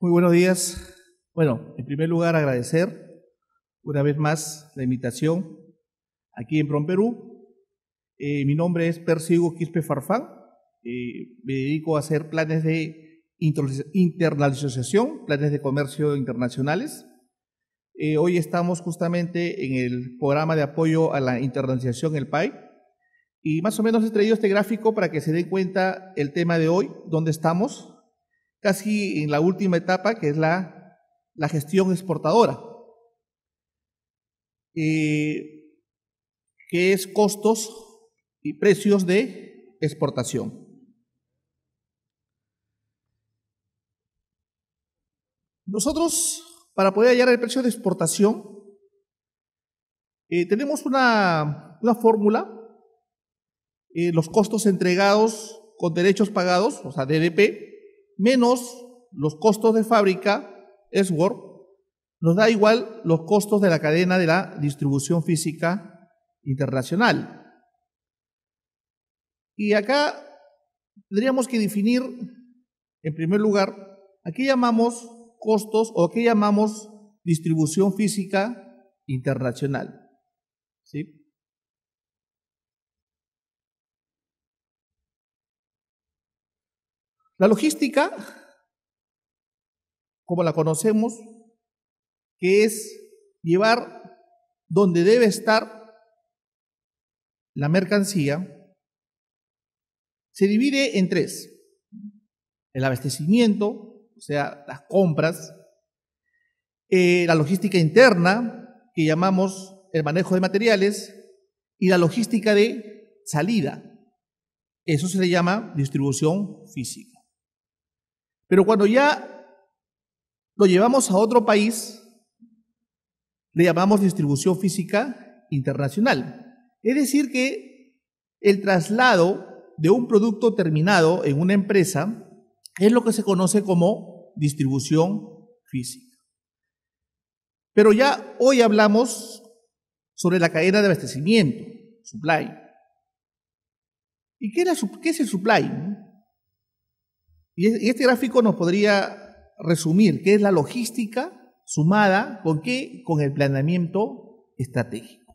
Muy buenos días. Bueno, en primer lugar agradecer una vez más la invitación aquí en Prom Perú. Eh, mi nombre es Persigo Quispe Farfán. Eh, me dedico a hacer planes de internacionalización, planes de comercio internacionales. Eh, hoy estamos justamente en el programa de apoyo a la internacionalización el PAI. Y más o menos he traído este gráfico para que se den cuenta el tema de hoy, dónde estamos, casi en la última etapa, que es la, gestión exportadora, eh, que es costos y precios de exportación. Nosotros, para poder hallar el precio de exportación, eh, tenemos una, fórmula, eh, los costos entregados con derechos pagados, o sea, DDP, menos los costos de fábrica, S-WORK, nos da igual los costos de la cadena de la distribución física internacional. Y acá tendríamos que definir, en primer lugar, a qué llamamos costos o a qué llamamos distribución física internacional. La logística, como la conocemos, que es llevar donde debe estar la mercancía, se divide en tres. El abastecimiento, o sea, las compras, eh, la logística interna, que llamamos el manejo de materiales, y la logística de salida. Eso se le llama distribución física. Pero cuando ya lo llevamos a otro país, le llamamos distribución física internacional. Es decir, que el traslado de un producto terminado en una empresa es lo que se conoce como distribución física. Pero ya hoy hablamos sobre la cadena de abastecimiento, supply. ¿Y qué, era, qué es el supply? Y este gráfico nos podría resumir qué es la logística sumada con qué, con el planeamiento estratégico,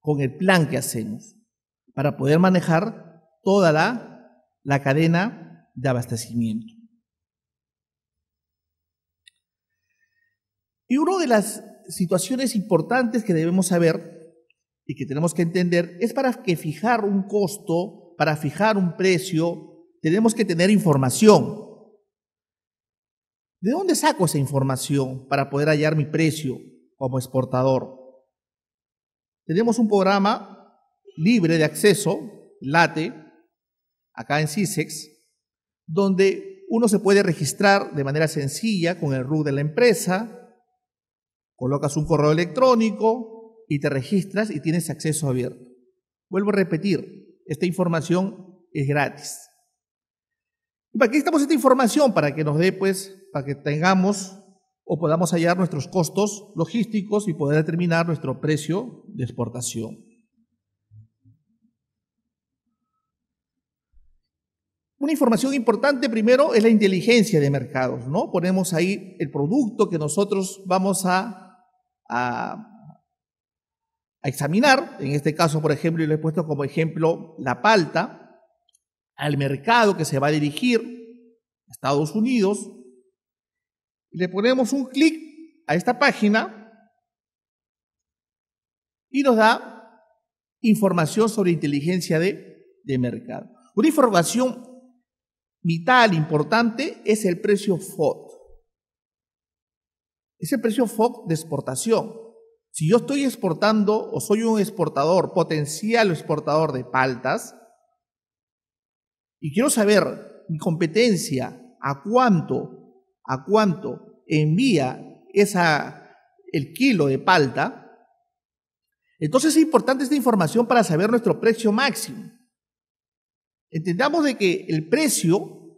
con el plan que hacemos para poder manejar toda la, la cadena de abastecimiento. Y una de las situaciones importantes que debemos saber y que tenemos que entender es para que fijar un costo, para fijar un precio, tenemos que tener información. ¿De dónde saco esa información para poder hallar mi precio como exportador? Tenemos un programa libre de acceso, LATE, acá en CISEX, donde uno se puede registrar de manera sencilla con el RU de la empresa, colocas un correo electrónico y te registras y tienes acceso abierto. Vuelvo a repetir, esta información es gratis. Y para qué necesitamos esta información, para que nos dé, pues, para que tengamos o podamos hallar nuestros costos logísticos y poder determinar nuestro precio de exportación. Una información importante primero es la inteligencia de mercados, ¿no? Ponemos ahí el producto que nosotros vamos a, a, a examinar. En este caso, por ejemplo, yo le he puesto como ejemplo la palta al mercado que se va a dirigir, Estados Unidos, le ponemos un clic a esta página y nos da información sobre inteligencia de, de mercado. Una información vital, importante, es el precio FOD. Es el precio FOD de exportación. Si yo estoy exportando o soy un exportador, potencial exportador de paltas, y quiero saber mi competencia, a cuánto, a cuánto envía esa, el kilo de palta. Entonces es importante esta información para saber nuestro precio máximo. Entendamos de que el precio,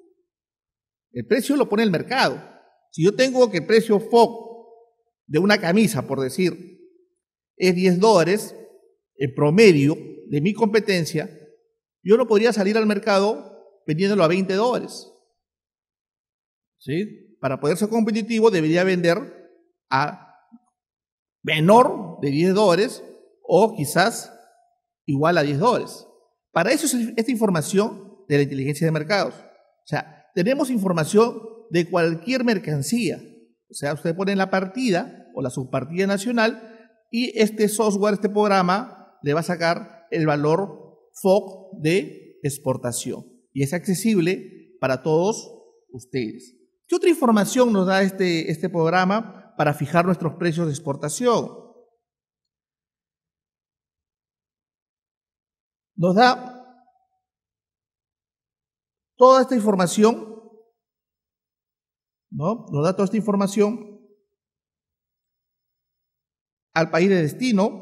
el precio lo pone el mercado. Si yo tengo que el precio FOC de una camisa, por decir, es 10 dólares, el promedio de mi competencia, yo no podría salir al mercado vendiéndolo a 20 dólares. ¿Sí? Para poder ser competitivo debería vender a menor de 10 dólares o quizás igual a 10 dólares. Para eso es esta información de la inteligencia de mercados. O sea, tenemos información de cualquier mercancía. O sea, usted pone la partida o la subpartida nacional y este software, este programa, le va a sacar el valor FOC de exportación y es accesible para todos ustedes. ¿Qué otra información nos da este, este programa para fijar nuestros precios de exportación? Nos da toda esta información, ¿no? Nos da toda esta información al país de destino,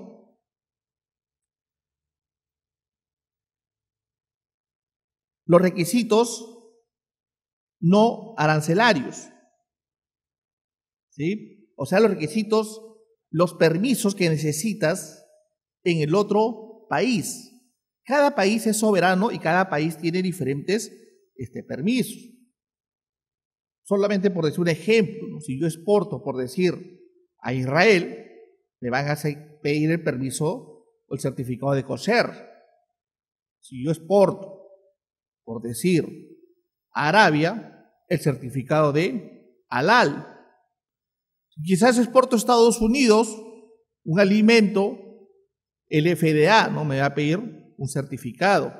los requisitos no arancelarios. ¿Sí? O sea, los requisitos, los permisos que necesitas en el otro país. Cada país es soberano y cada país tiene diferentes este, permisos. Solamente por decir un ejemplo, si yo exporto, por decir, a Israel, me van a pedir el permiso o el certificado de coser. Si yo exporto por decir, Arabia el certificado de halal. Quizás exporto a Estados Unidos un alimento, el FDA no me va a pedir un certificado.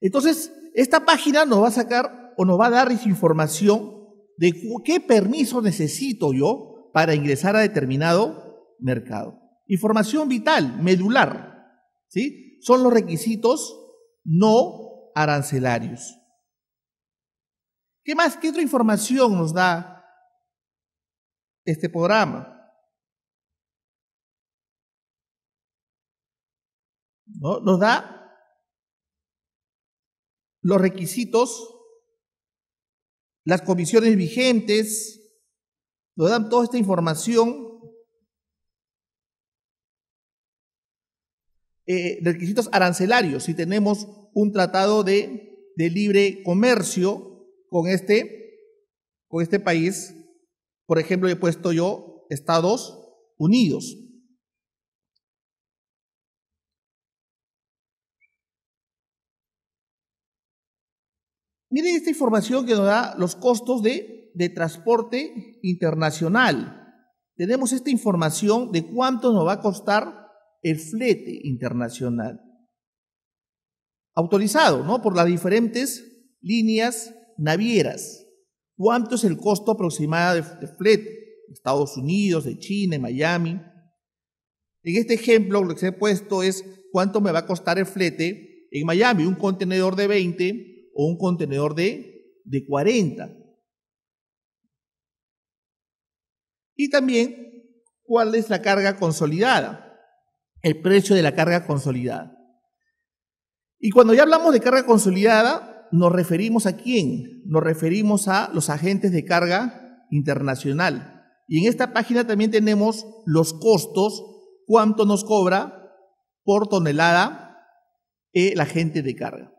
Entonces, esta página nos va a sacar o nos va a dar información de qué permiso necesito yo para ingresar a determinado mercado. Información vital, medular, ¿sí? Son los requisitos no arancelarios. ¿Qué más? ¿Qué otra información nos da este programa? ¿No? Nos da los requisitos, las comisiones vigentes, nos dan toda esta información Eh, requisitos arancelarios, si tenemos un tratado de, libre comercio con este, con este país, por ejemplo, he puesto yo Estados Unidos. Miren esta información que nos da los costos de, de, transporte internacional. Tenemos esta información de cuánto nos va a costar el flete internacional, autorizado ¿no? por las diferentes líneas navieras. ¿Cuánto es el costo aproximado de, flete? Estados Unidos, de China, Miami. En este ejemplo, lo que se ha puesto es cuánto me va a costar el flete en Miami, un contenedor de 20 o un contenedor de, de 40. Y también cuál es la carga consolidada el precio de la carga consolidada. Y cuando ya hablamos de carga consolidada, nos referimos a quién? Nos referimos a los agentes de carga internacional. Y en esta página también tenemos los costos, cuánto nos cobra por tonelada el eh, agente de carga.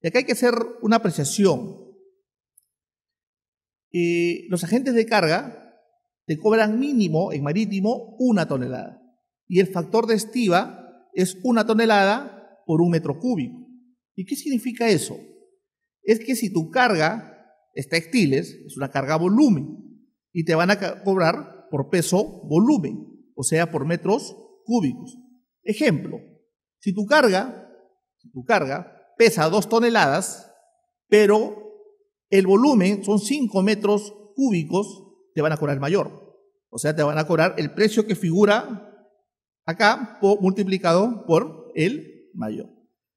Y acá hay que hacer una apreciación. Eh, los agentes de carga te cobran mínimo en marítimo una tonelada y el factor de estiva es una tonelada por un metro cúbico. ¿Y qué significa eso? Es que si tu carga es textiles, es una carga volumen y te van a cobrar por peso volumen, o sea, por metros cúbicos. Ejemplo, si tu carga, si tu carga pesa dos toneladas, pero el volumen son cinco metros cúbicos, te van a cobrar mayor. O sea, te van a cobrar el precio que figura Acá multiplicado por el mayor.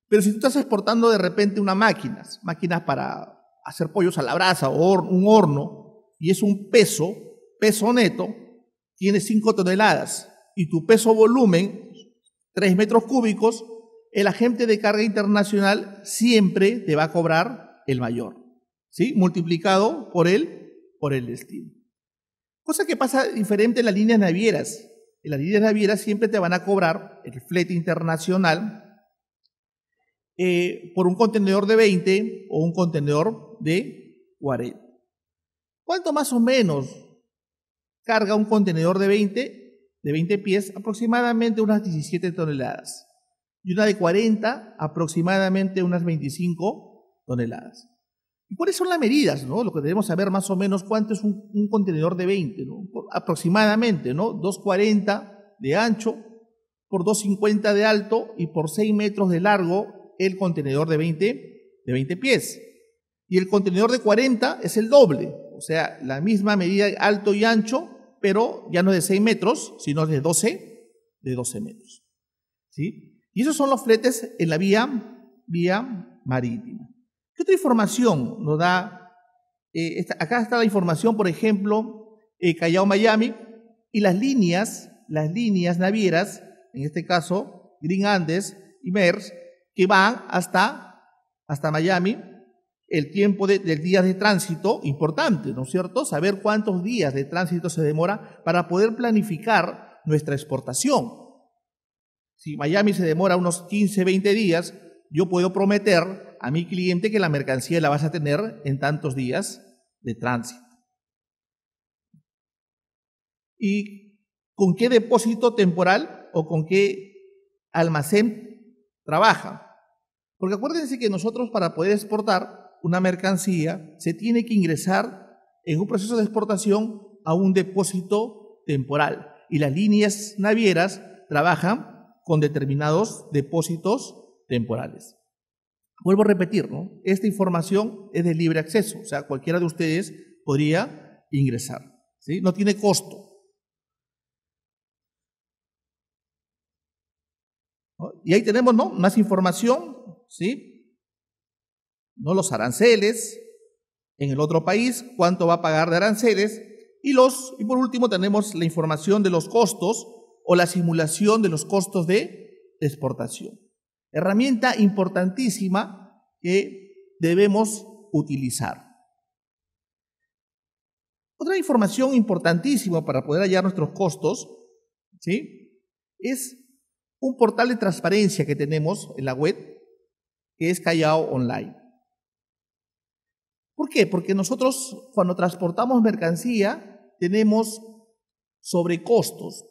Pero si tú estás exportando de repente una máquina, máquinas para hacer pollos a la brasa o un horno, y es un peso, peso neto, tiene 5 toneladas, y tu peso volumen, 3 metros cúbicos, el agente de carga internacional siempre te va a cobrar el mayor, ¿sí? Multiplicado por el, por el destino. Cosa que pasa diferente en las líneas navieras las líneas naviera siempre te van a cobrar el flete internacional eh, por un contenedor de 20 o un contenedor de 40. ¿Cuánto más o menos carga un contenedor de 20, de 20 pies? Aproximadamente unas 17 toneladas. Y una de 40, aproximadamente unas 25 toneladas. ¿Y cuáles son las medidas, no? Lo que debemos saber más o menos cuánto es un, contenedor de 20, aproximadamente, ¿no? 240 de ancho por 250 de alto y por 6 metros de largo el contenedor de 20, de 20 pies. Y el contenedor de 40 es el doble, o sea, la misma medida alto y ancho, pero ya no de 6 metros, sino de 12, de 12 metros. ¿Sí? Y esos son los fletes en la vía, vía marítima. ¿Qué otra información nos da? Eh, acá está la información, por ejemplo, eh, Callao Miami y las líneas, las líneas navieras, en este caso, Green Andes y MERS, que van hasta, hasta Miami, el tiempo del día de tránsito, importante, ¿no es cierto? Saber cuántos días de tránsito se demora para poder planificar nuestra exportación. Si Miami se demora unos 15, 20 días, yo puedo prometer a mi cliente que la mercancía la vas a tener en tantos días de tránsito. ¿Y con qué depósito temporal o con qué almacén trabaja? Porque acuérdense que nosotros para poder exportar una mercancía se tiene que ingresar en un proceso de exportación a un depósito temporal. Y las líneas navieras trabajan con determinados depósitos temporales. Vuelvo a repetir, ¿no? esta información es de libre acceso, o sea, cualquiera de ustedes podría ingresar. ¿sí? No tiene costo. Y ahí tenemos ¿no? más información, ¿sí? los aranceles en el otro país, cuánto va a pagar de aranceles. Y, los, y por último tenemos la información de los costos o la simulación de los costos de exportación. Herramienta importantísima que debemos utilizar. Otra información importantísima para poder hallar nuestros costos ¿sí? es un portal de transparencia que tenemos en la web, que es Callao Online. ¿Por qué? Porque nosotros cuando transportamos mercancía tenemos sobrecostos,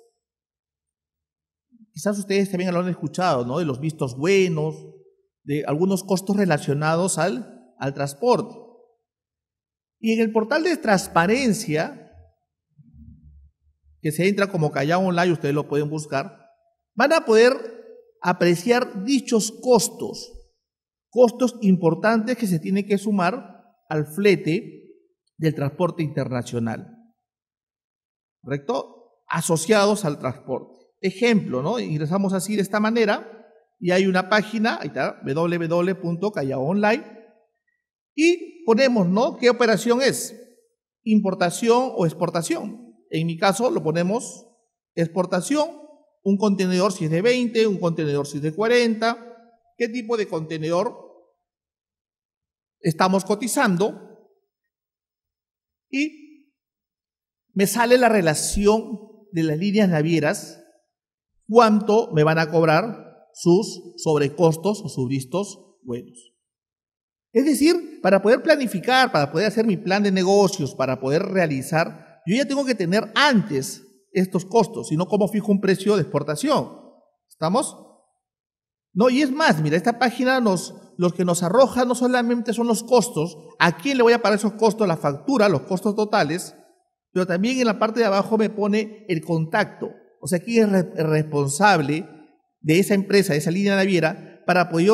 Quizás ustedes también lo han escuchado, ¿no? De los vistos buenos, de algunos costos relacionados al, al transporte. Y en el portal de transparencia, que se entra como Callao Online, ustedes lo pueden buscar, van a poder apreciar dichos costos, costos importantes que se tienen que sumar al flete del transporte internacional, ¿correcto? Asociados al transporte ejemplo, ¿no? Ingresamos así de esta manera y hay una página, ahí está, www.cayaoonline y ponemos, ¿no? ¿Qué operación es? Importación o exportación. En mi caso lo ponemos exportación, un contenedor si es de 20, un contenedor si es de 40, qué tipo de contenedor estamos cotizando y me sale la relación de las líneas navieras cuánto me van a cobrar sus sobrecostos o sus vistos buenos. Es decir, para poder planificar, para poder hacer mi plan de negocios, para poder realizar, yo ya tengo que tener antes estos costos, sino como fijo un precio de exportación. ¿Estamos? No, y es más, mira, esta página nos, los que nos arroja no solamente son los costos, a quién le voy a pagar esos costos, la factura, los costos totales, pero también en la parte de abajo me pone el contacto, o sea, quién es responsable de esa empresa, de esa línea naviera, para poder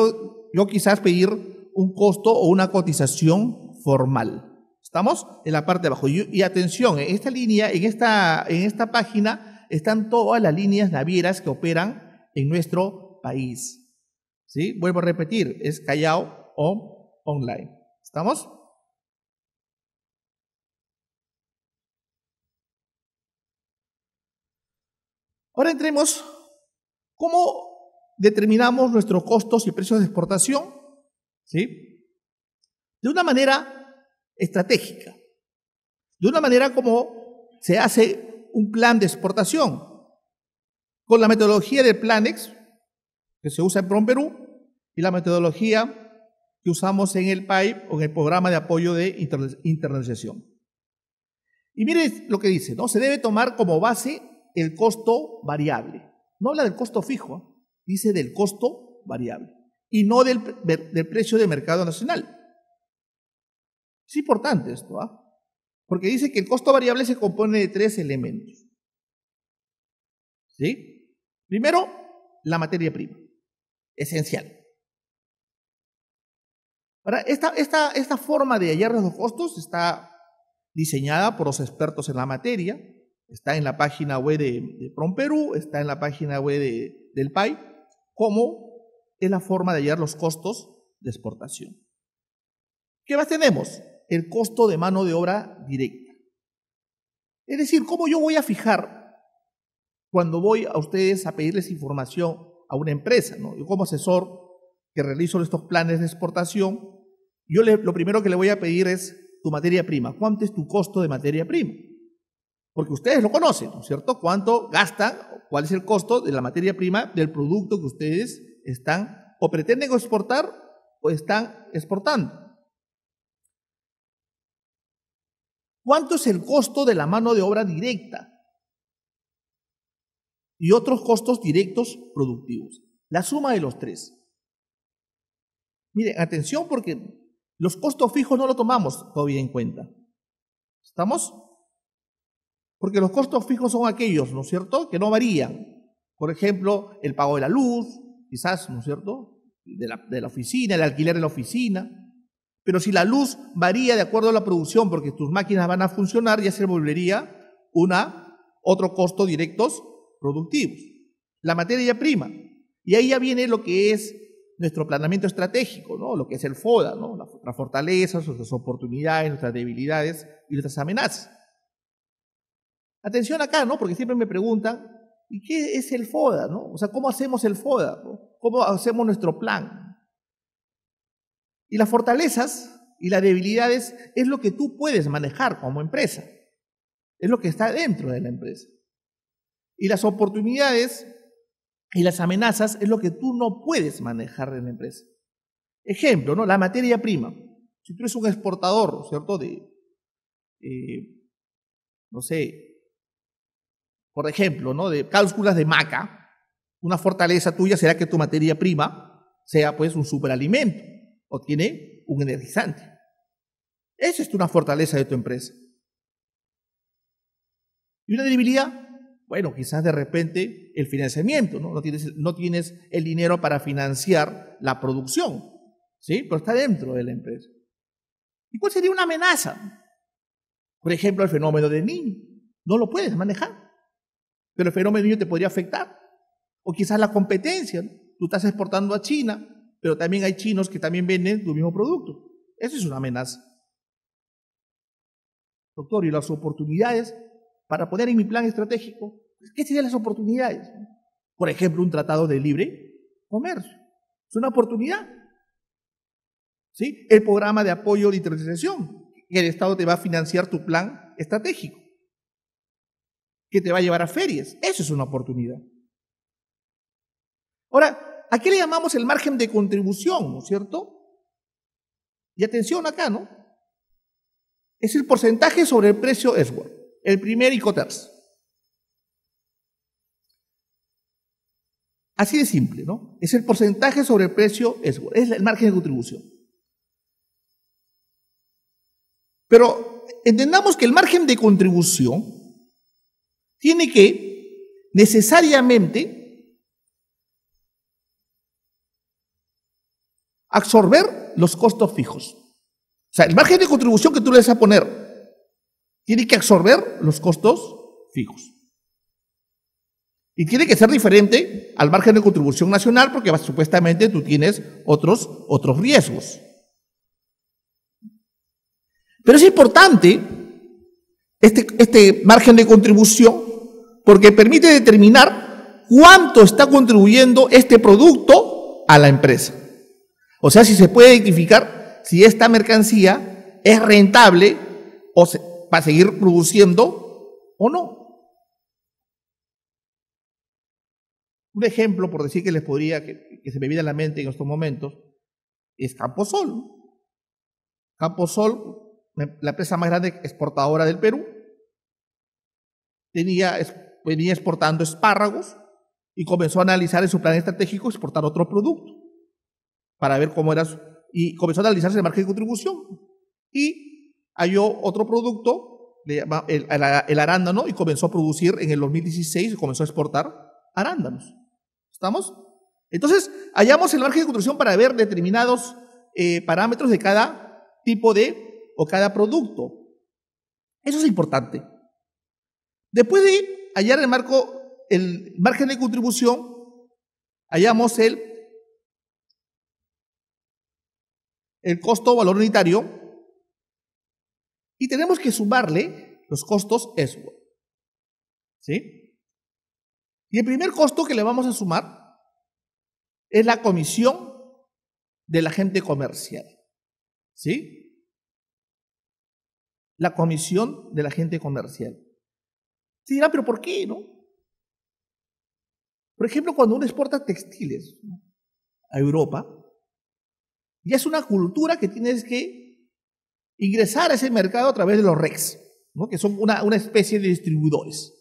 yo, quizás pedir un costo o una cotización formal. ¿Estamos? En la parte de abajo. Y, atención, en esta línea, en esta, en esta página, están todas las líneas navieras que operan en nuestro país. ¿Sí? Vuelvo a repetir, es Callao o online. ¿Estamos? Ahora entremos, ¿cómo determinamos nuestros costos y precios de exportación? ¿Sí? De una manera estratégica, de una manera como se hace un plan de exportación, con la metodología del Planex, que se usa en Prom Perú, y la metodología que usamos en el PIPE, o en el programa de apoyo de internacionalización. Y miren lo que dice, ¿no? Se debe tomar como base el costo variable. No habla del costo fijo, ¿eh? dice del costo variable y no del, precio de mercado nacional. Es importante esto, ¿ah? Porque dice que el costo variable se compone de tres elementos. ¿Sí? Primero, la materia prima, esencial. esta, esta, esta forma de hallar los costos está diseñada por los expertos en la materia, Está en la página web de, de PromPerú, está en la página web de, del PAI, cómo es la forma de hallar los costos de exportación. ¿Qué más tenemos? El costo de mano de obra directa. Es decir, ¿cómo yo voy a fijar cuando voy a ustedes a pedirles información a una empresa? ¿no? Yo como asesor que realizo estos planes de exportación, yo lo primero que le voy a pedir es tu materia prima. ¿Cuánto es tu costo de materia prima? Porque ustedes lo conocen, ¿no es cierto? ¿Cuánto gastan? ¿Cuál es el costo de la materia prima del producto que ustedes están o pretenden exportar o están exportando? ¿Cuánto es el costo de la mano de obra directa? Y otros costos directos productivos. La suma de los tres. Miren, atención porque los costos fijos no lo tomamos todavía en cuenta. ¿Estamos? Porque los costos fijos son aquellos, ¿no es cierto?, que no varían. Por ejemplo, el pago de la luz, quizás, ¿no es cierto?, de la, oficina, el alquiler de la oficina. Pero si la luz varía de acuerdo a la producción, porque tus máquinas van a funcionar, ya se volvería una, otro costo directos productivos. La materia prima. Y ahí ya viene lo que es nuestro planeamiento estratégico, ¿no? lo que es el FODA, ¿no? nuestras fortalezas, nuestras oportunidades, nuestras debilidades y nuestras amenazas. Atención acá, ¿no? Porque siempre me preguntan, ¿y qué es el FODA, no? O sea, ¿cómo hacemos el FODA? ¿Cómo hacemos nuestro plan? Y las fortalezas y las debilidades es lo que tú puedes manejar como empresa. Es lo que está dentro de la empresa. Y las oportunidades y las amenazas es lo que tú no puedes manejar en la empresa. Ejemplo, ¿no? La materia prima. Si tú eres un exportador, ¿cierto? De, eh, no sé, por ejemplo, ¿no? de cápsulas de maca, una fortaleza tuya será que tu materia prima sea pues un superalimento o tiene un energizante. Esa es una fortaleza de tu empresa. Y una debilidad, bueno, quizás de repente el financiamiento, ¿no? No tienes, no tienes el dinero para financiar la producción, ¿sí? Pero está dentro de la empresa. ¿Y cuál sería una amenaza? Por ejemplo, el fenómeno de niño. No lo puedes manejar pero el fenómeno te podría afectar. O quizás la competencia, tú estás exportando a China, pero también hay chinos que también venden tu mismo producto. Eso es una amenaza. Doctor, ¿y las oportunidades para poner en mi plan estratégico? Pues, ¿Qué serían las oportunidades? Por ejemplo, un tratado de libre comercio. Es una oportunidad. ¿Sí? El programa de apoyo de internacionalización, que el Estado te va a financiar tu plan estratégico que te va a llevar a ferias. Eso es una oportunidad. Ahora, ¿a qué le llamamos el margen de contribución, no es cierto? Y atención acá, ¿no? Es el porcentaje sobre el precio ESWA, el primer ICOTERS. Así de simple, ¿no? Es el porcentaje sobre el precio EsWord. es el margen de contribución. Pero entendamos que el margen de contribución tiene que necesariamente absorber los costos fijos. O sea, el margen de contribución que tú le vas a poner tiene que absorber los costos fijos. Y tiene que ser diferente al margen de contribución nacional porque supuestamente tú tienes otros, otros riesgos. Pero es importante este, este, margen de contribución porque permite determinar cuánto está contribuyendo este producto a la empresa. O sea, si se puede identificar si esta mercancía es rentable o para seguir produciendo o no. Un ejemplo, por decir que les podría, que, se me viene a la mente en estos momentos, es Camposol. Camposol, la empresa más grande exportadora del Perú, tenía venía exportando espárragos y comenzó a analizar en su plan estratégico exportar otro producto para ver cómo era y comenzó a analizarse el margen de contribución y halló otro producto el, el arándano y comenzó a producir en el 2016 y comenzó a exportar arándanos ¿estamos? entonces hallamos el margen de contribución para ver determinados eh, parámetros de cada tipo de o cada producto eso es importante después de hallar el el margen de contribución, hallamos el, el costo valor unitario y tenemos que sumarle los costos esgo. ¿Sí? Y el primer costo que le vamos a sumar es la comisión del agente comercial. ¿Sí? La comisión del agente comercial. Se dirá, pero ¿por qué? ¿No? Por ejemplo, cuando uno exporta textiles a Europa, ya es una cultura que tienes que ingresar a ese mercado a través de los rex que son una, una especie de distribuidores.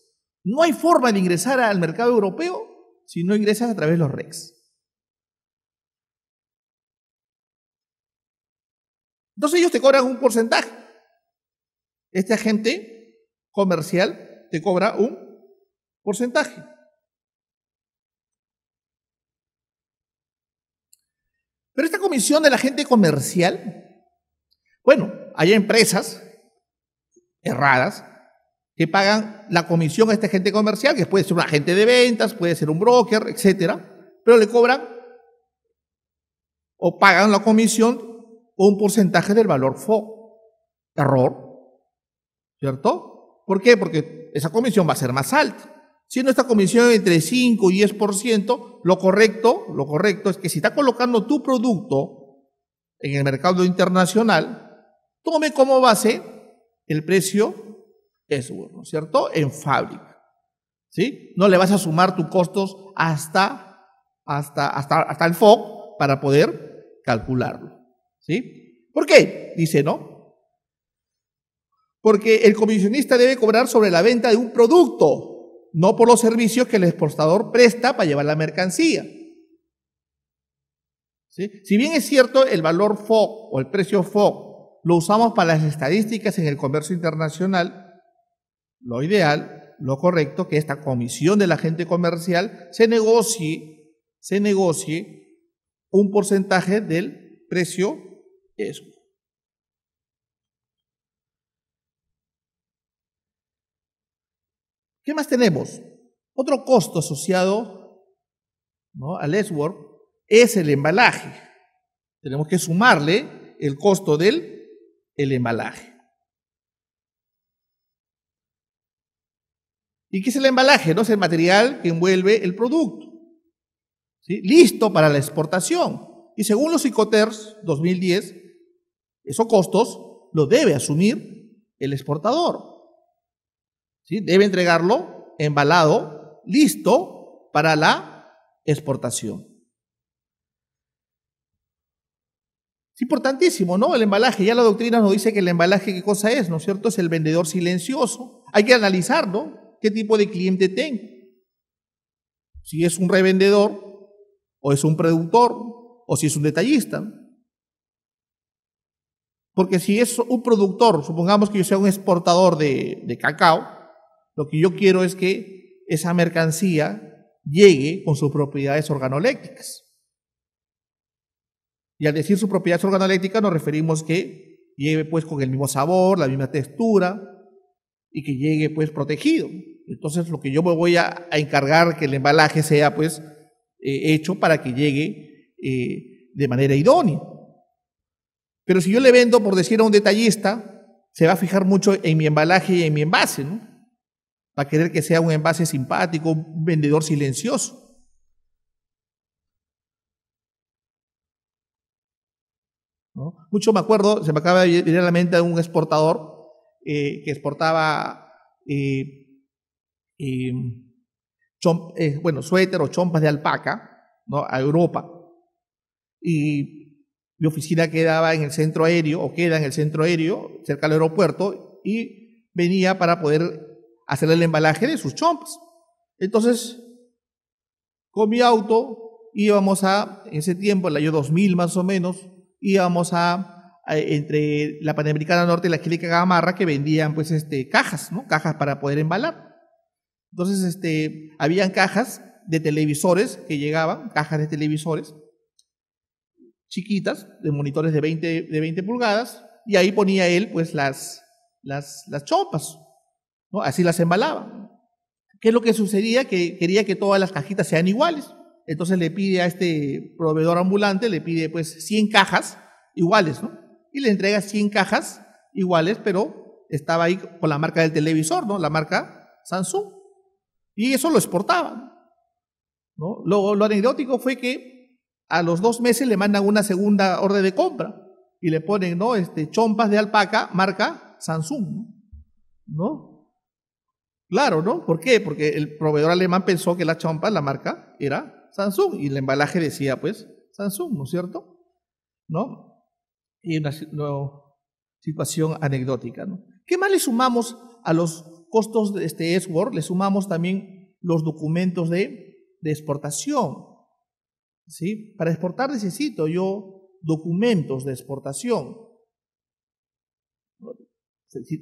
No hay forma de ingresar al mercado europeo si no ingresas a través de los rex Entonces ellos te cobran un porcentaje. Este agente comercial te cobra un porcentaje. Pero esta comisión de la gente comercial, bueno, hay empresas erradas que pagan la comisión a este gente comercial, que puede ser un agente de ventas, puede ser un broker, etcétera, pero le cobran o pagan la comisión un porcentaje del valor FO. Error. ¿Cierto? ¿Por qué? Porque esa comisión va a ser más alta. Siendo esta comisión entre 5 y 10%, lo correcto, lo correcto es que si está colocando tu producto en el mercado internacional, tome como base el precio es ¿no es cierto? En fábrica. ¿Sí? No le vas a sumar tus costos hasta, hasta, hasta, hasta el FOC para poder calcularlo. ¿Sí? ¿Por qué? Dice, ¿no? Porque el comisionista debe cobrar sobre la venta de un producto, no por los servicios que el exportador presta para llevar la mercancía. Si bien es cierto, el valor FOC o el precio FOC lo usamos para las estadísticas en el comercio internacional, lo ideal, lo correcto, que esta comisión del agente comercial se negocie, se negocie un porcentaje del precio ¿Qué más tenemos? Otro costo asociado al s es el embalaje. Tenemos que sumarle el costo del el embalaje. ¿Y qué es el embalaje? No? Es el material que envuelve el producto. Listo para la exportación. Y según los ICOTERS 2010, esos costos los debe asumir el exportador. Debe entregarlo embalado, listo para la exportación. Es importantísimo, ¿no? El embalaje, ya la doctrina nos dice que el embalaje, ¿qué cosa es? ¿No es cierto? Es el vendedor silencioso. Hay que analizarlo, ¿no? ¿Qué tipo de cliente tengo? Si es un revendedor, o es un productor, o si es un detallista. Porque si es un productor, supongamos que yo sea un exportador de cacao, lo que yo quiero es que esa mercancía llegue con sus propiedades organoléctricas. Y al decir sus propiedades organoléctricas nos referimos que lleve pues con el mismo sabor, la misma textura y que llegue pues protegido. Entonces lo que yo me voy a, encargar que el embalaje sea pues eh, hecho para que llegue eh, de manera idónea. Pero si yo le vendo, por decir a un detallista, se va a fijar mucho en mi embalaje y en mi envase, ¿no? Va a querer que sea un envase simpático, un vendedor silencioso. Mucho me acuerdo, se me acaba de venir a la mente de un exportador eh, que exportaba eh, em, eh, bueno, suéter o chompas de alpaca a Europa. Y mi oficina quedaba en el centro aéreo, o queda en el centro aéreo, cerca del aeropuerto, y venía para poder hacer el embalaje de sus chompas. Entonces, con mi auto íbamos a, en ese tiempo, el año 2000 más o menos, íbamos a, entre la Panamericana Norte y la Quilica Gamarra, que vendían pues este, cajas, ¿no? Cajas para poder embalar. Entonces, este, habían cajas de televisores que llegaban, cajas de televisores, chiquitas, de monitores de 20, de 20 pulgadas, y ahí ponía él pues las, las, las chompas. ¿no? Así las embalaba. ¿Qué es lo que sucedía? Que quería que todas las cajitas sean iguales. Entonces le pide a este proveedor ambulante, le pide pues 100 cajas iguales, ¿no? Y le entrega 100 cajas iguales, pero estaba ahí con la marca del televisor, ¿no? La marca Samsung. Y eso lo exportaban. ¿no? Lo, lo anecdótico fue que a los dos meses le mandan una segunda orden de compra y le ponen, ¿no? Este, chompas de alpaca, marca Samsung, ¿no? Claro, ¿no? ¿Por qué? Porque el proveedor alemán pensó que la champa, la marca, era Samsung y el embalaje decía, pues, Samsung, ¿no es cierto? ¿No? Y una, situación anecdótica, ¿no? ¿Qué más le sumamos a los costos de este s Le sumamos también los documentos de, de exportación, ¿sí? Para exportar necesito yo documentos de exportación.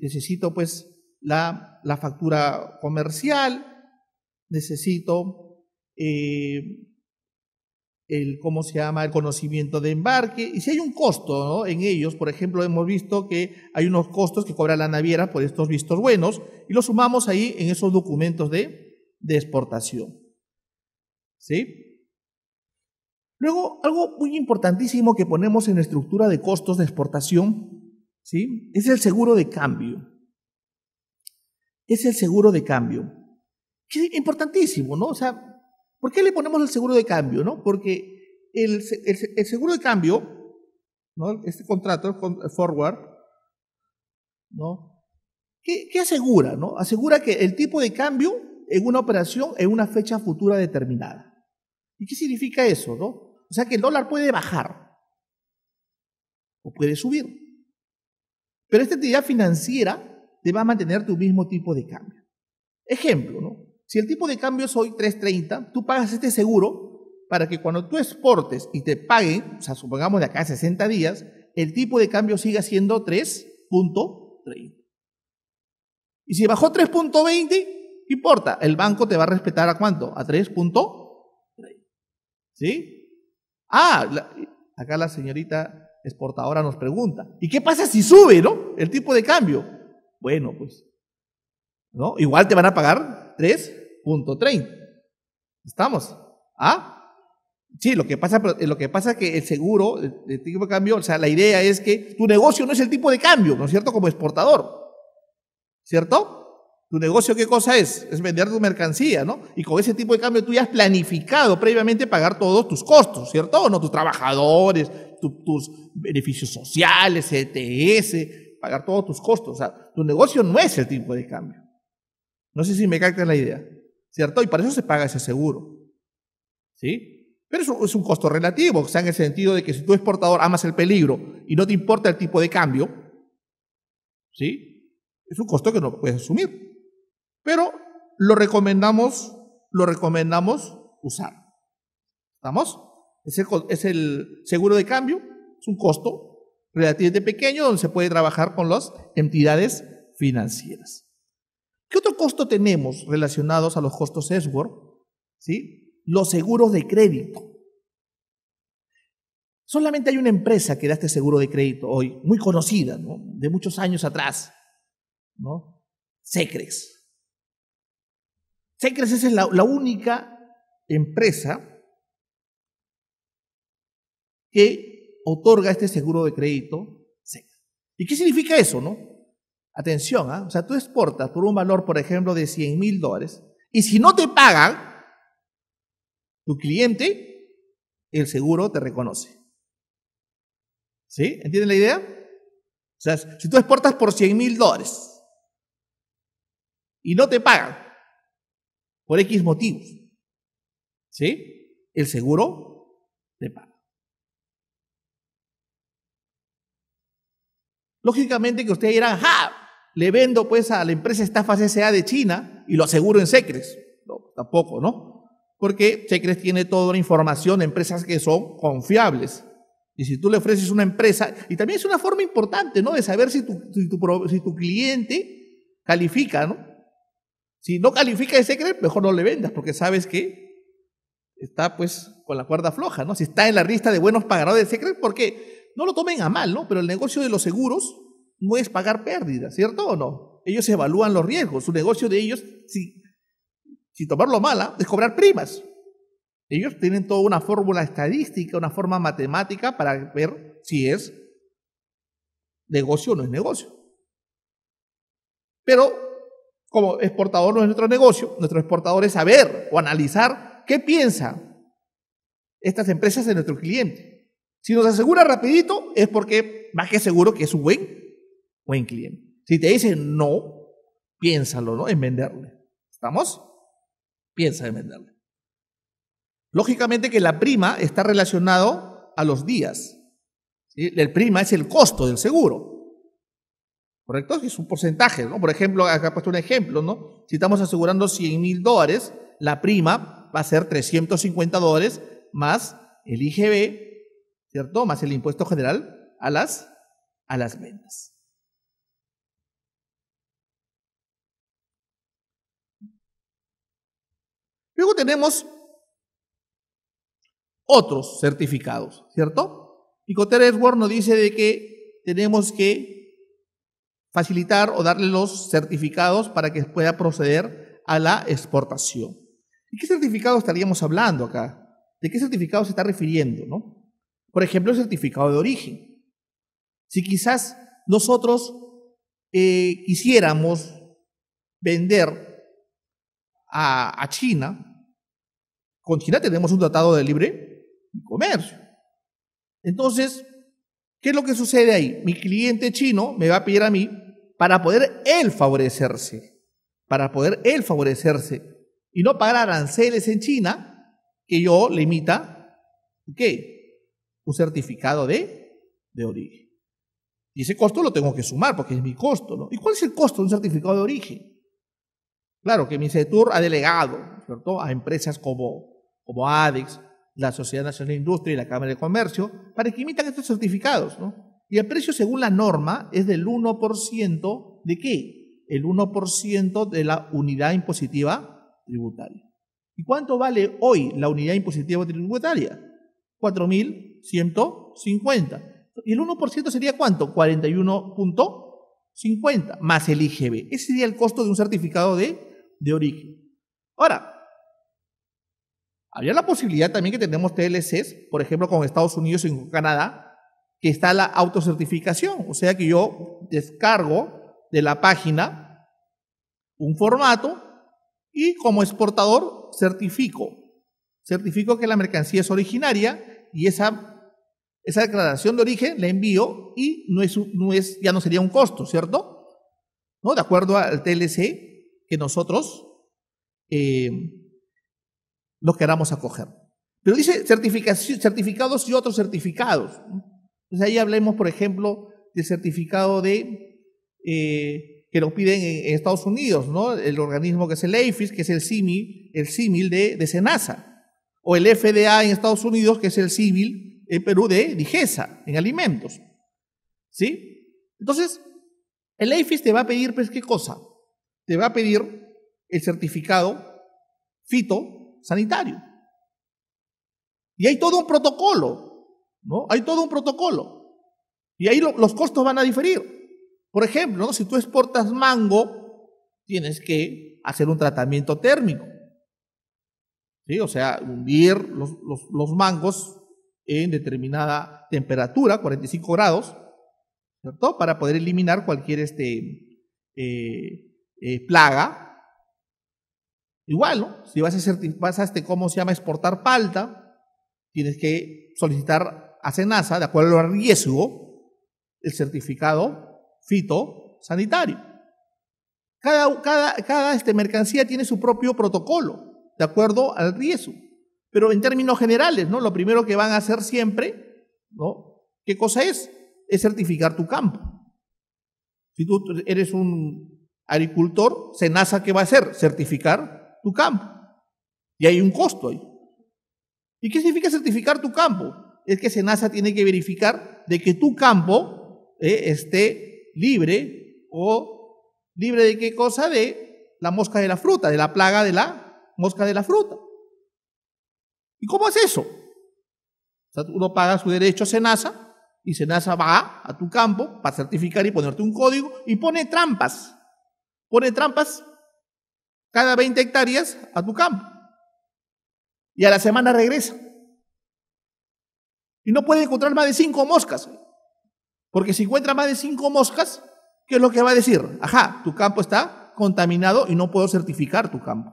Necesito, pues, la, factura comercial, necesito eh, el, ¿cómo se llama?, el conocimiento de embarque. Y si hay un costo en ellos, por ejemplo, hemos visto que hay unos costos que cobra la naviera por estos vistos buenos y los sumamos ahí en esos documentos de, de exportación. ¿Sí? Luego, algo muy importantísimo que ponemos en la estructura de costos de exportación, ¿sí? Es el seguro de cambio es el seguro de cambio. Que es importantísimo, ¿no? O sea, ¿por qué le ponemos el seguro de cambio, no? Porque el, seguro de cambio, ¿no? Este contrato, el forward, ¿no? ¿Qué, asegura, no? Asegura que el tipo de cambio en una operación en una fecha futura determinada. ¿Y qué significa eso, no? O sea, que el dólar puede bajar o puede subir. Pero esta entidad financiera te va a mantener tu mismo tipo de cambio. Ejemplo, ¿no? Si el tipo de cambio es hoy 3.30, tú pagas este seguro para que cuando tú exportes y te paguen, o sea, supongamos de acá a 60 días, el tipo de cambio siga siendo 3.30. Y si bajó 3.20, importa, el banco te va a respetar a cuánto? A 3.30. ¿Sí? Ah, acá la señorita exportadora nos pregunta, ¿y qué pasa si sube, no? El tipo de cambio. Bueno, pues, ¿no? Igual te van a pagar 3.30. ¿Estamos? ¿Ah? Sí, lo que pasa eh, lo que pasa es que el seguro, el, tipo de cambio, o sea, la idea es que tu negocio no es el tipo de cambio, ¿no es cierto? Como exportador, ¿cierto? Tu negocio, ¿qué cosa es? Es vender tu mercancía, ¿no? Y con ese tipo de cambio tú ya has planificado previamente pagar todos tus costos, ¿cierto? ¿O no? Tus trabajadores, tus beneficios sociales, ETS, pagar todos tus costos. O sea, tu negocio no es el tipo de cambio. No sé si me captas la idea, ¿cierto? Y para eso se paga ese seguro, ¿sí? Pero eso es un costo relativo, o sea, en el sentido de que si tú exportador amas el peligro y no te importa el tipo de cambio, ¿sí? Es un costo que no puedes asumir. Pero lo recomendamos, lo recomendamos usar. ¿Estamos? es el seguro de cambio, es un costo relativamente pequeño donde se puede trabajar con las entidades financieras. ¿Qué otro costo tenemos relacionados a los costos s ¿Sí? Los seguros de crédito. Solamente hay una empresa que da este seguro de crédito hoy, muy conocida, ¿no? de muchos años atrás, ¿no? Secres. Secres es la única empresa que otorga este seguro de crédito ¿Y qué significa eso, no? Atención, ¿ah? o sea, tú exportas por un valor, por ejemplo, de 100 mil dólares, y si no te pagan, tu cliente, el seguro te reconoce. ¿Sí? ¿Entienden la idea? O sea, si tú exportas por 100 mil dólares y no te pagan por X motivos, ¿sí? El seguro te paga. Lógicamente que ustedes dirán, ¡ja! Ah, le vendo pues a la empresa Estafas S.A. de China y lo aseguro en Secres. No, pues, tampoco, ¿no? Porque Secres tiene toda la información de empresas que son confiables. Y si tú le ofreces una empresa, y también es una forma importante, ¿no? De saber si tu, si tu, cliente califica, ¿no? Si no califica de Secret, mejor no le vendas, porque sabes que está pues con la cuerda floja, ¿no? Si está en la lista de buenos pagadores de Secret, ¿por qué? no lo tomen a mal, ¿no? Pero el negocio de los seguros no es pagar pérdidas, ¿cierto o no? Ellos evalúan los riesgos. Su negocio de ellos, si, si tomarlo mala, ¿ah? es cobrar primas. Ellos tienen toda una fórmula estadística, una forma matemática para ver si es negocio o no es negocio. Pero como exportador no es nuestro negocio, nuestro exportador es saber o analizar qué piensan estas empresas de nuestros clientes. Si nos asegura rapidito, es porque más que seguro que es un buen, buen cliente. Si te dice no, piénsalo, ¿no? En venderle. ¿Estamos? Piensa en venderle. Lógicamente que la prima está relacionado a los días. ¿sí? El prima es el costo del seguro. ¿Correcto? Es un porcentaje, ¿no? Por ejemplo, acá he puesto un ejemplo, ¿no? Si estamos asegurando 100 mil dólares, la prima va a ser 350 dólares más el IGB ¿cierto? Más el impuesto general a las, a las ventas. Luego tenemos otros certificados, ¿cierto? cotteres Edward nos dice de que tenemos que facilitar o darle los certificados para que pueda proceder a la exportación. ¿Y qué certificado estaríamos hablando acá? ¿De qué certificado se está refiriendo, no? Por ejemplo, el certificado de origen. Si quizás nosotros eh, quisiéramos vender a, China, con China tenemos un tratado de libre comercio. Entonces, ¿qué es lo que sucede ahí? Mi cliente chino me va a pedir a mí para poder él favorecerse, para poder él favorecerse y no pagar aranceles en China que yo le imita, ¿ok? un certificado de, de origen. Y ese costo lo tengo que sumar porque es mi costo, ¿no? ¿Y cuál es el costo de un certificado de origen? Claro que mi Tour ha delegado, ¿cierto?, a empresas como, como ADEX, la Sociedad Nacional de Industria y la Cámara de Comercio, para que imitan estos certificados, ¿no? Y el precio, según la norma, es del 1% de qué? El 1% de la unidad impositiva tributaria. ¿Y cuánto vale hoy la unidad impositiva tributaria? 4.150. ¿Y el 1% sería cuánto? 41.50 más el IGB. Ese sería el costo de un certificado de, de origen. Ahora, habría la posibilidad también que tenemos TLCs, por ejemplo, con Estados Unidos y Canadá, que está la autocertificación. O sea que yo descargo de la página un formato y como exportador certifico. Certifico que la mercancía es originaria y esa, esa declaración de origen la envío y no es, no es, ya no sería un costo, ¿cierto? ¿No? De acuerdo al TLC que nosotros eh, nos queramos acoger. Pero dice certificados y otros certificados. Entonces ahí hablemos, por ejemplo, del certificado de eh, que nos piden en, Estados Unidos, ¿no? El organismo que es el AFIS, que es el símil, el de, de SENASA o el FDA en Estados Unidos, que es el civil en Perú de digesa, en alimentos. ¿Sí? Entonces, el EIFIS te va a pedir, pues, ¿qué cosa? Te va a pedir el certificado fitosanitario. Y hay todo un protocolo, ¿no? Hay todo un protocolo. Y ahí los costos van a diferir. Por ejemplo, si tú exportas mango, tienes que hacer un tratamiento térmico o sea, hundir los, mangos en determinada temperatura, 45 grados, ¿cierto? Para poder eliminar cualquier este, eh, eh, plaga. Igual, Si vas a, hacer, este, se llama? Exportar palta, tienes que solicitar a Senasa, de acuerdo al riesgo, el certificado fitosanitario. Cada, cada, cada este, mercancía tiene su propio protocolo de acuerdo al riesgo. Pero en términos generales, ¿no? Lo primero que van a hacer siempre, ¿no? ¿Qué cosa es? Es certificar tu campo. Si tú eres un agricultor, Senasa, ¿qué va a hacer? Certificar tu campo. Y hay un costo ahí. ¿Y qué significa certificar tu campo? Es que Senasa tiene que verificar de que tu campo eh, esté libre o libre de qué cosa? De la mosca de la fruta, de la plaga de la mosca de la fruta. ¿Y cómo es eso? uno paga su derecho a Senasa y Senasa va a tu campo para certificar y ponerte un código y pone trampas. Pone trampas cada 20 hectáreas a tu campo. Y a la semana regresa. Y no puede encontrar más de 5 moscas. Porque si encuentra más de 5 moscas, ¿qué es lo que va a decir? Ajá, tu campo está contaminado y no puedo certificar tu campo.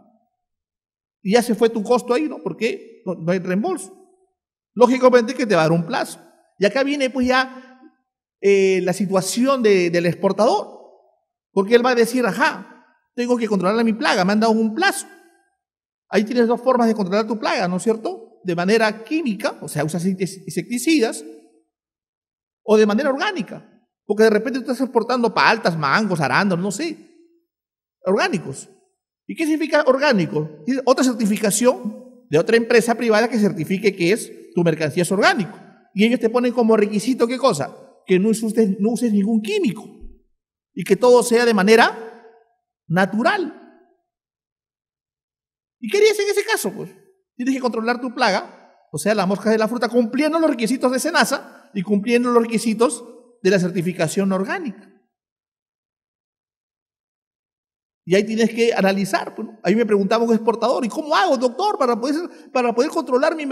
Y ya se fue tu costo ahí, ¿no? Porque no, no hay reembolso. Lógicamente que te va a dar un plazo. Y acá viene pues ya eh, la situación de, del exportador. Porque él va a decir, ajá, tengo que controlar mi plaga, me han dado un plazo. Ahí tienes dos formas de controlar tu plaga, ¿no es cierto? De manera química, o sea, usas insecticidas, o de manera orgánica. Porque de repente tú estás exportando paltas, mangos, arándanos, no sé, orgánicos. ¿Y qué significa orgánico? otra certificación de otra empresa privada que certifique que es tu mercancía es orgánico. Y ellos te ponen como requisito qué cosa? Que no uses, ningún químico y que todo sea de manera natural. ¿Y qué harías en ese caso? Pues tienes que controlar tu plaga, o sea, la mosca de la fruta, cumpliendo los requisitos de Senasa y cumpliendo los requisitos de la certificación orgánica. Y ahí tienes que analizar. Pues, ahí me preguntaba un exportador, ¿y cómo hago, doctor, para poder, para poder controlar mi,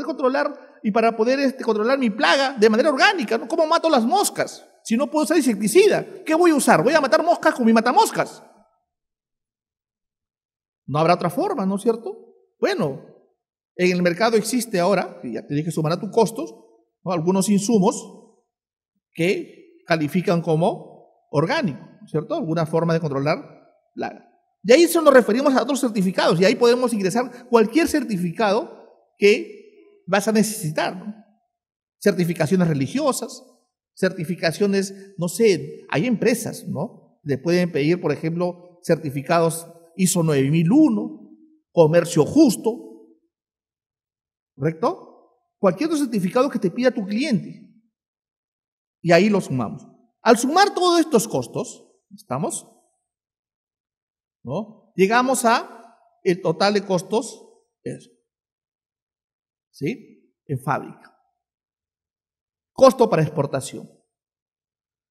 controlar y para poder este, controlar mi plaga de manera orgánica? ¿Cómo mato las moscas? Si no puedo usar insecticida, ¿qué voy a usar? Voy a matar moscas con mi matamoscas. No habrá otra forma, ¿no es cierto? Bueno, en el mercado existe ahora, y ya tienes que sumar a tus costos, algunos insumos que califican como orgánico, ¿cierto? Alguna forma de controlar y ahí eso nos referimos a otros certificados y ahí podemos ingresar cualquier certificado que vas a necesitar. Certificaciones religiosas, certificaciones, no sé, hay empresas, ¿no? Le pueden pedir, por ejemplo, certificados ISO 9001, comercio justo, ¿correcto? Cualquier otro certificado que te pida tu cliente. Y ahí lo sumamos. Al sumar todos estos costos, ¿estamos? ¿no? Llegamos a el total de costos, ¿sí? En fábrica. Costo para exportación.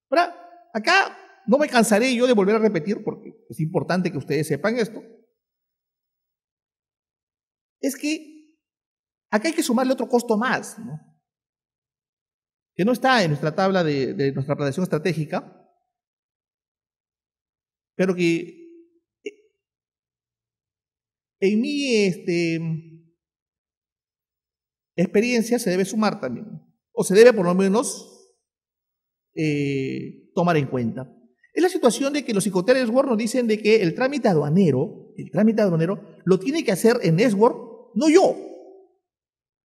Ahora, acá no me cansaré yo de volver a repetir, porque es importante que ustedes sepan esto. Es que acá hay que sumarle otro costo más, ¿no? que no está en nuestra tabla de, de nuestra planeación estratégica, pero que en mi este, experiencia se debe sumar también, o se debe por lo menos eh, tomar en cuenta. Es la situación de que los de Word nos dicen de que el trámite aduanero, el trámite aduanero, lo tiene que hacer en Sword, no yo.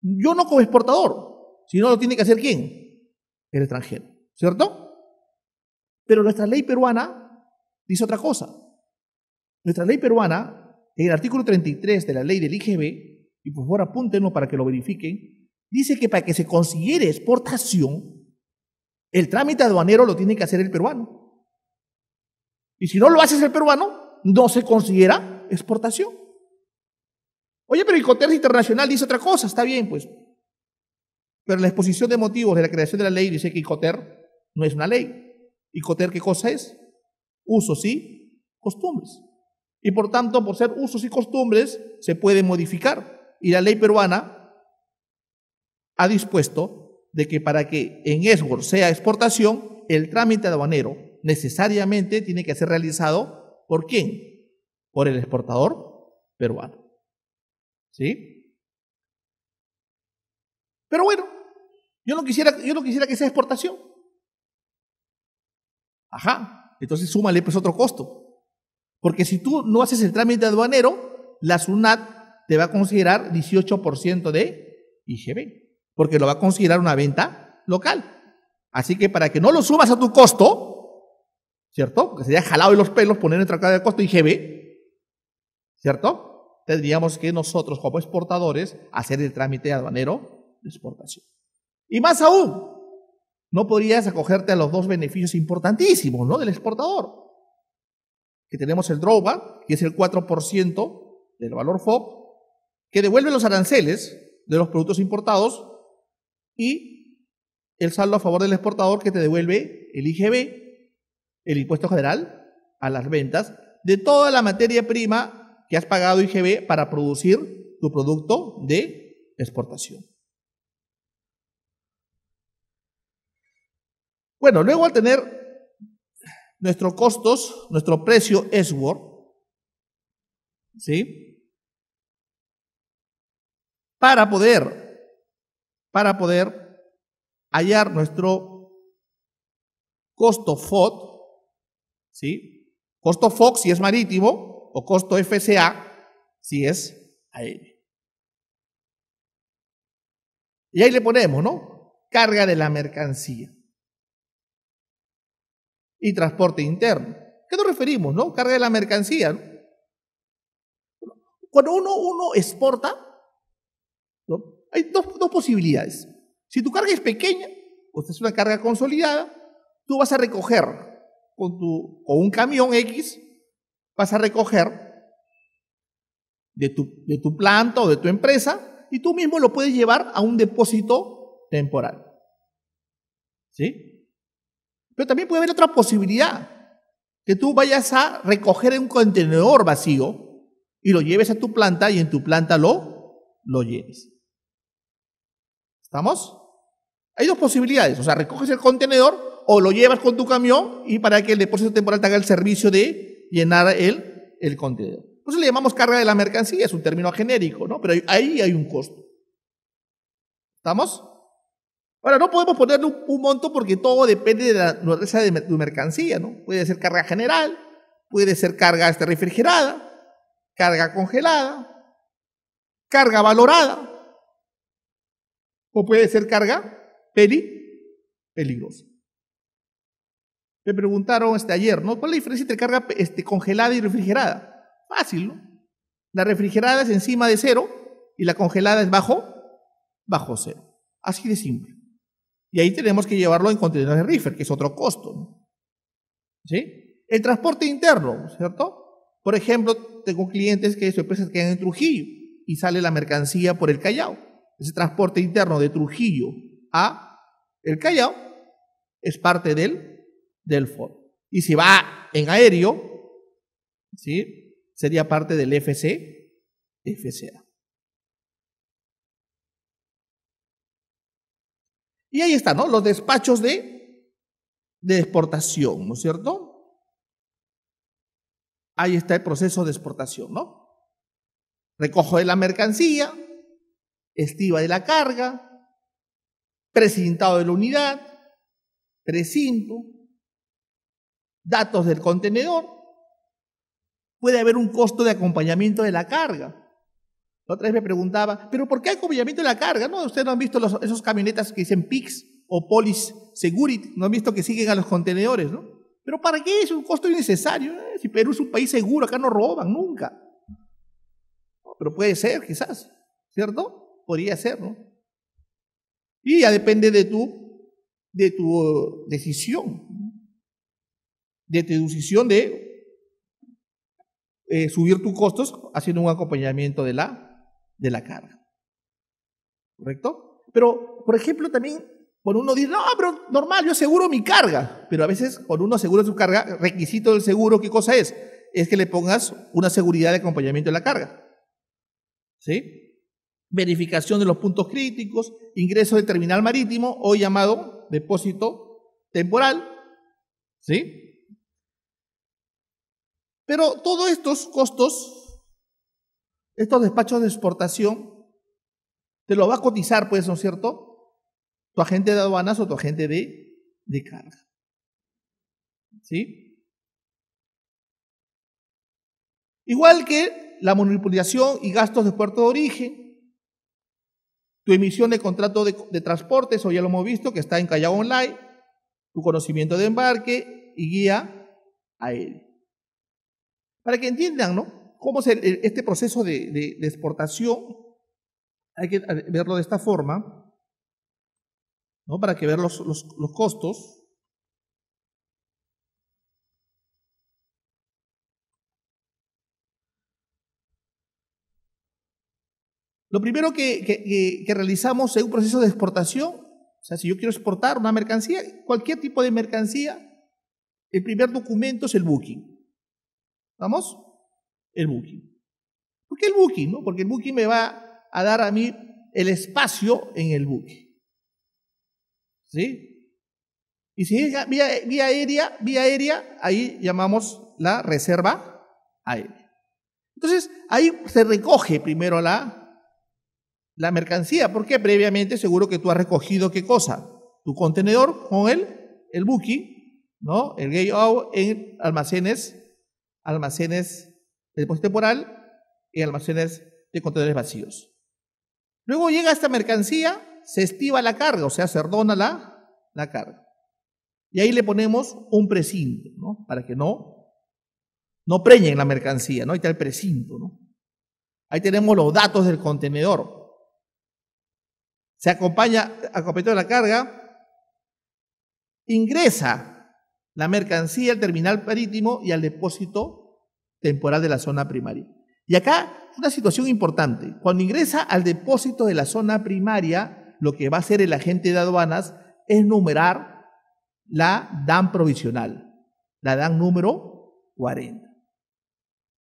Yo no como exportador, sino lo tiene que hacer quién? El extranjero, ¿cierto? Pero nuestra ley peruana dice otra cosa. Nuestra ley peruana el artículo 33 de la ley del IGB, y por favor apúntenlo para que lo verifiquen, dice que para que se considere exportación, el trámite aduanero lo tiene que hacer el peruano. Y si no lo haces el peruano, no se considera exportación. Oye, pero el internacional dice otra cosa, está bien, pues. Pero la exposición de motivos de la creación de la ley dice que ICOTER no es una ley. ¿ICOTER qué cosa es? Uso, sí, costumbres. Y por tanto, por ser usos y costumbres, se puede modificar. Y la ley peruana ha dispuesto de que para que en esgor sea exportación, el trámite aduanero necesariamente tiene que ser realizado por quién? Por el exportador peruano. ¿Sí? Pero bueno, yo no quisiera, yo no quisiera que sea exportación. Ajá, entonces súmale pues otro costo. Porque si tú no haces el trámite aduanero, la SUNAT te va a considerar 18% de IGB, porque lo va a considerar una venta local. Así que para que no lo sumas a tu costo, ¿cierto? Porque sería jalado de los pelos poner en tracada de costo IGB, ¿cierto? Tendríamos que nosotros como exportadores hacer el trámite aduanero de exportación. Y más aún, no podrías acogerte a los dos beneficios importantísimos, ¿no? Del exportador que tenemos el drawback, que es el 4% del valor FOB, que devuelve los aranceles de los productos importados y el saldo a favor del exportador que te devuelve el IGB, el impuesto general a las ventas, de toda la materia prima que has pagado IGB para producir tu producto de exportación. Bueno, luego al tener nuestros costos, nuestro precio es Word. ¿Sí? Para poder, para poder hallar nuestro costo FOD, ¿sí? Costo FOX si es marítimo o costo FCA si es aéreo. Y ahí le ponemos, ¿no? Carga de la mercancía y transporte interno. ¿Qué nos referimos, no? Carga de la mercancía, ¿no? Cuando uno, uno exporta, hay dos, dos posibilidades. Si tu carga es pequeña, o pues sea, es una carga consolidada, tú vas a recoger con, tu, un camión X, vas a recoger de tu, de tu planta o de tu empresa y tú mismo lo puedes llevar a un depósito temporal. ¿Sí? Pero también puede haber otra posibilidad, que tú vayas a recoger un contenedor vacío y lo lleves a tu planta y en tu planta lo, lo llenes. ¿Estamos? Hay dos posibilidades, o sea, recoges el contenedor o lo llevas con tu camión y para que el depósito temporal te haga el servicio de llenar el, el contenedor. entonces le llamamos carga de la mercancía, es un término genérico, ¿no? Pero ahí hay un costo. ¿Estamos? Ahora, no podemos ponerle un, monto porque todo depende de la naturaleza de tu mercancía, ¿no? Puede ser carga general, puede ser carga este, refrigerada, carga congelada, carga valorada, o puede ser carga peligrosa. Me preguntaron este, ayer, ¿no? ¿Cuál es la diferencia entre carga este, congelada y refrigerada? Fácil, ¿no? La refrigerada es encima de cero y la congelada es bajo, bajo cero. Así de simple. Y ahí tenemos que llevarlo en contenedores de reefer, que es otro costo. ¿Sí? El transporte interno, ¿cierto? Por ejemplo, tengo clientes que su empresas quedan en Trujillo y sale la mercancía por el Callao. Ese transporte interno de Trujillo a el Callao es parte del, del Ford. Y si va en aéreo, ¿sí? sería parte del FC, FCA. Y ahí están, ¿no? Los despachos de, de exportación, ¿no es cierto? Ahí está el proceso de exportación, ¿no? Recojo de la mercancía, estiva de la carga, precintado de la unidad, precinto, datos del contenedor. Puede haber un costo de acompañamiento de la carga otra vez me preguntaba, ¿pero por qué hay acompañamiento de la carga? No, ustedes no han visto los, esos camionetas que dicen PIX o Polis Security, no han visto que siguen a los contenedores, ¿no? ¿Pero para qué es un costo innecesario? ¿eh? Si Perú es un país seguro, acá no roban nunca. pero puede ser, quizás, ¿cierto? Podría ser, ¿no? Y ya depende de tu, de tu decisión, de tu decisión de eh, subir tus costos haciendo un acompañamiento de la de la carga. ¿Correcto? Pero, por ejemplo, también cuando uno dice, no, pero normal, yo aseguro mi carga. Pero a veces cuando uno asegura su carga, requisito del seguro, ¿qué cosa es? Es que le pongas una seguridad de acompañamiento de la carga. ¿Sí? Verificación de los puntos críticos, ingreso de terminal marítimo, hoy llamado depósito temporal. ¿Sí? Pero todos estos costos estos despachos de exportación, te lo va a cotizar, pues, ¿no es cierto? Tu agente de aduanas o tu agente de, de carga. ¿Sí? Igual que la manipulación y gastos de puerto de origen, tu emisión de contrato de, transporte, eso ya lo hemos visto, que está en Callao Online, tu conocimiento de embarque y guía a Para que entiendan, ¿no? cómo se, eh, este proceso de, exportación hay que verlo de esta forma, ¿no? para que ver los, costos. Lo primero que, realizamos es un proceso de exportación, o sea, si yo quiero exportar una mercancía, cualquier tipo de mercancía, el primer documento es el booking. ¿Vamos? el booking. ¿Por qué el booking? No? Porque el booking me va a dar a mí el espacio en el booking. ¿Sí? Y si es vía, aérea, vía aérea, ahí llamamos la reserva aérea. Entonces, ahí se recoge primero la, la mercancía, porque previamente seguro que tú has recogido qué cosa? Tu contenedor con el, el booking, ¿no? El gay out en almacenes, almacenes el depósito temporal y almacenes de contenedores vacíos. Luego llega esta mercancía, se estiva la carga, o sea, se ordona la, la carga. Y ahí le ponemos un precinto, ¿no? Para que no, no preñen la mercancía, ¿no? Ahí está el precinto, ¿no? Ahí tenemos los datos del contenedor. Se acompaña, acompañado de la carga, ingresa la mercancía al terminal marítimo y al depósito temporal de la zona primaria. Y acá una situación importante. Cuando ingresa al depósito de la zona primaria, lo que va a hacer el agente de aduanas es numerar la DAN provisional, la DAN número 40.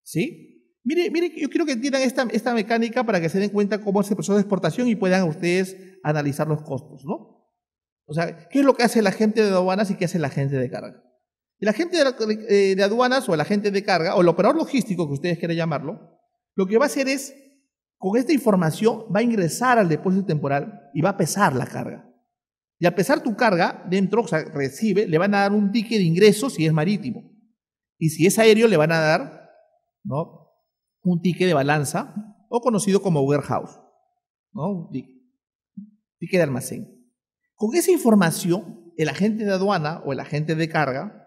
¿Sí? Mire, mire, yo quiero que entiendan esta, esta mecánica para que se den cuenta cómo es el proceso de exportación y puedan ustedes analizar los costos, ¿no? O sea, ¿qué es lo que hace el agente de aduanas y qué hace el agente de carga? El agente eh, de, aduanas o el agente de carga o el operador logístico que ustedes quieran llamarlo, lo que va a hacer es, con esta información, va a ingresar al depósito temporal y va a pesar la carga. Y a pesar tu carga, dentro, o sea, recibe, le van a dar un ticket de ingreso si es marítimo. Y si es aéreo, le van a dar ¿no? un ticket de balanza o conocido como warehouse. ¿no? ticket de almacén. Con esa información, el agente de aduana o el agente de carga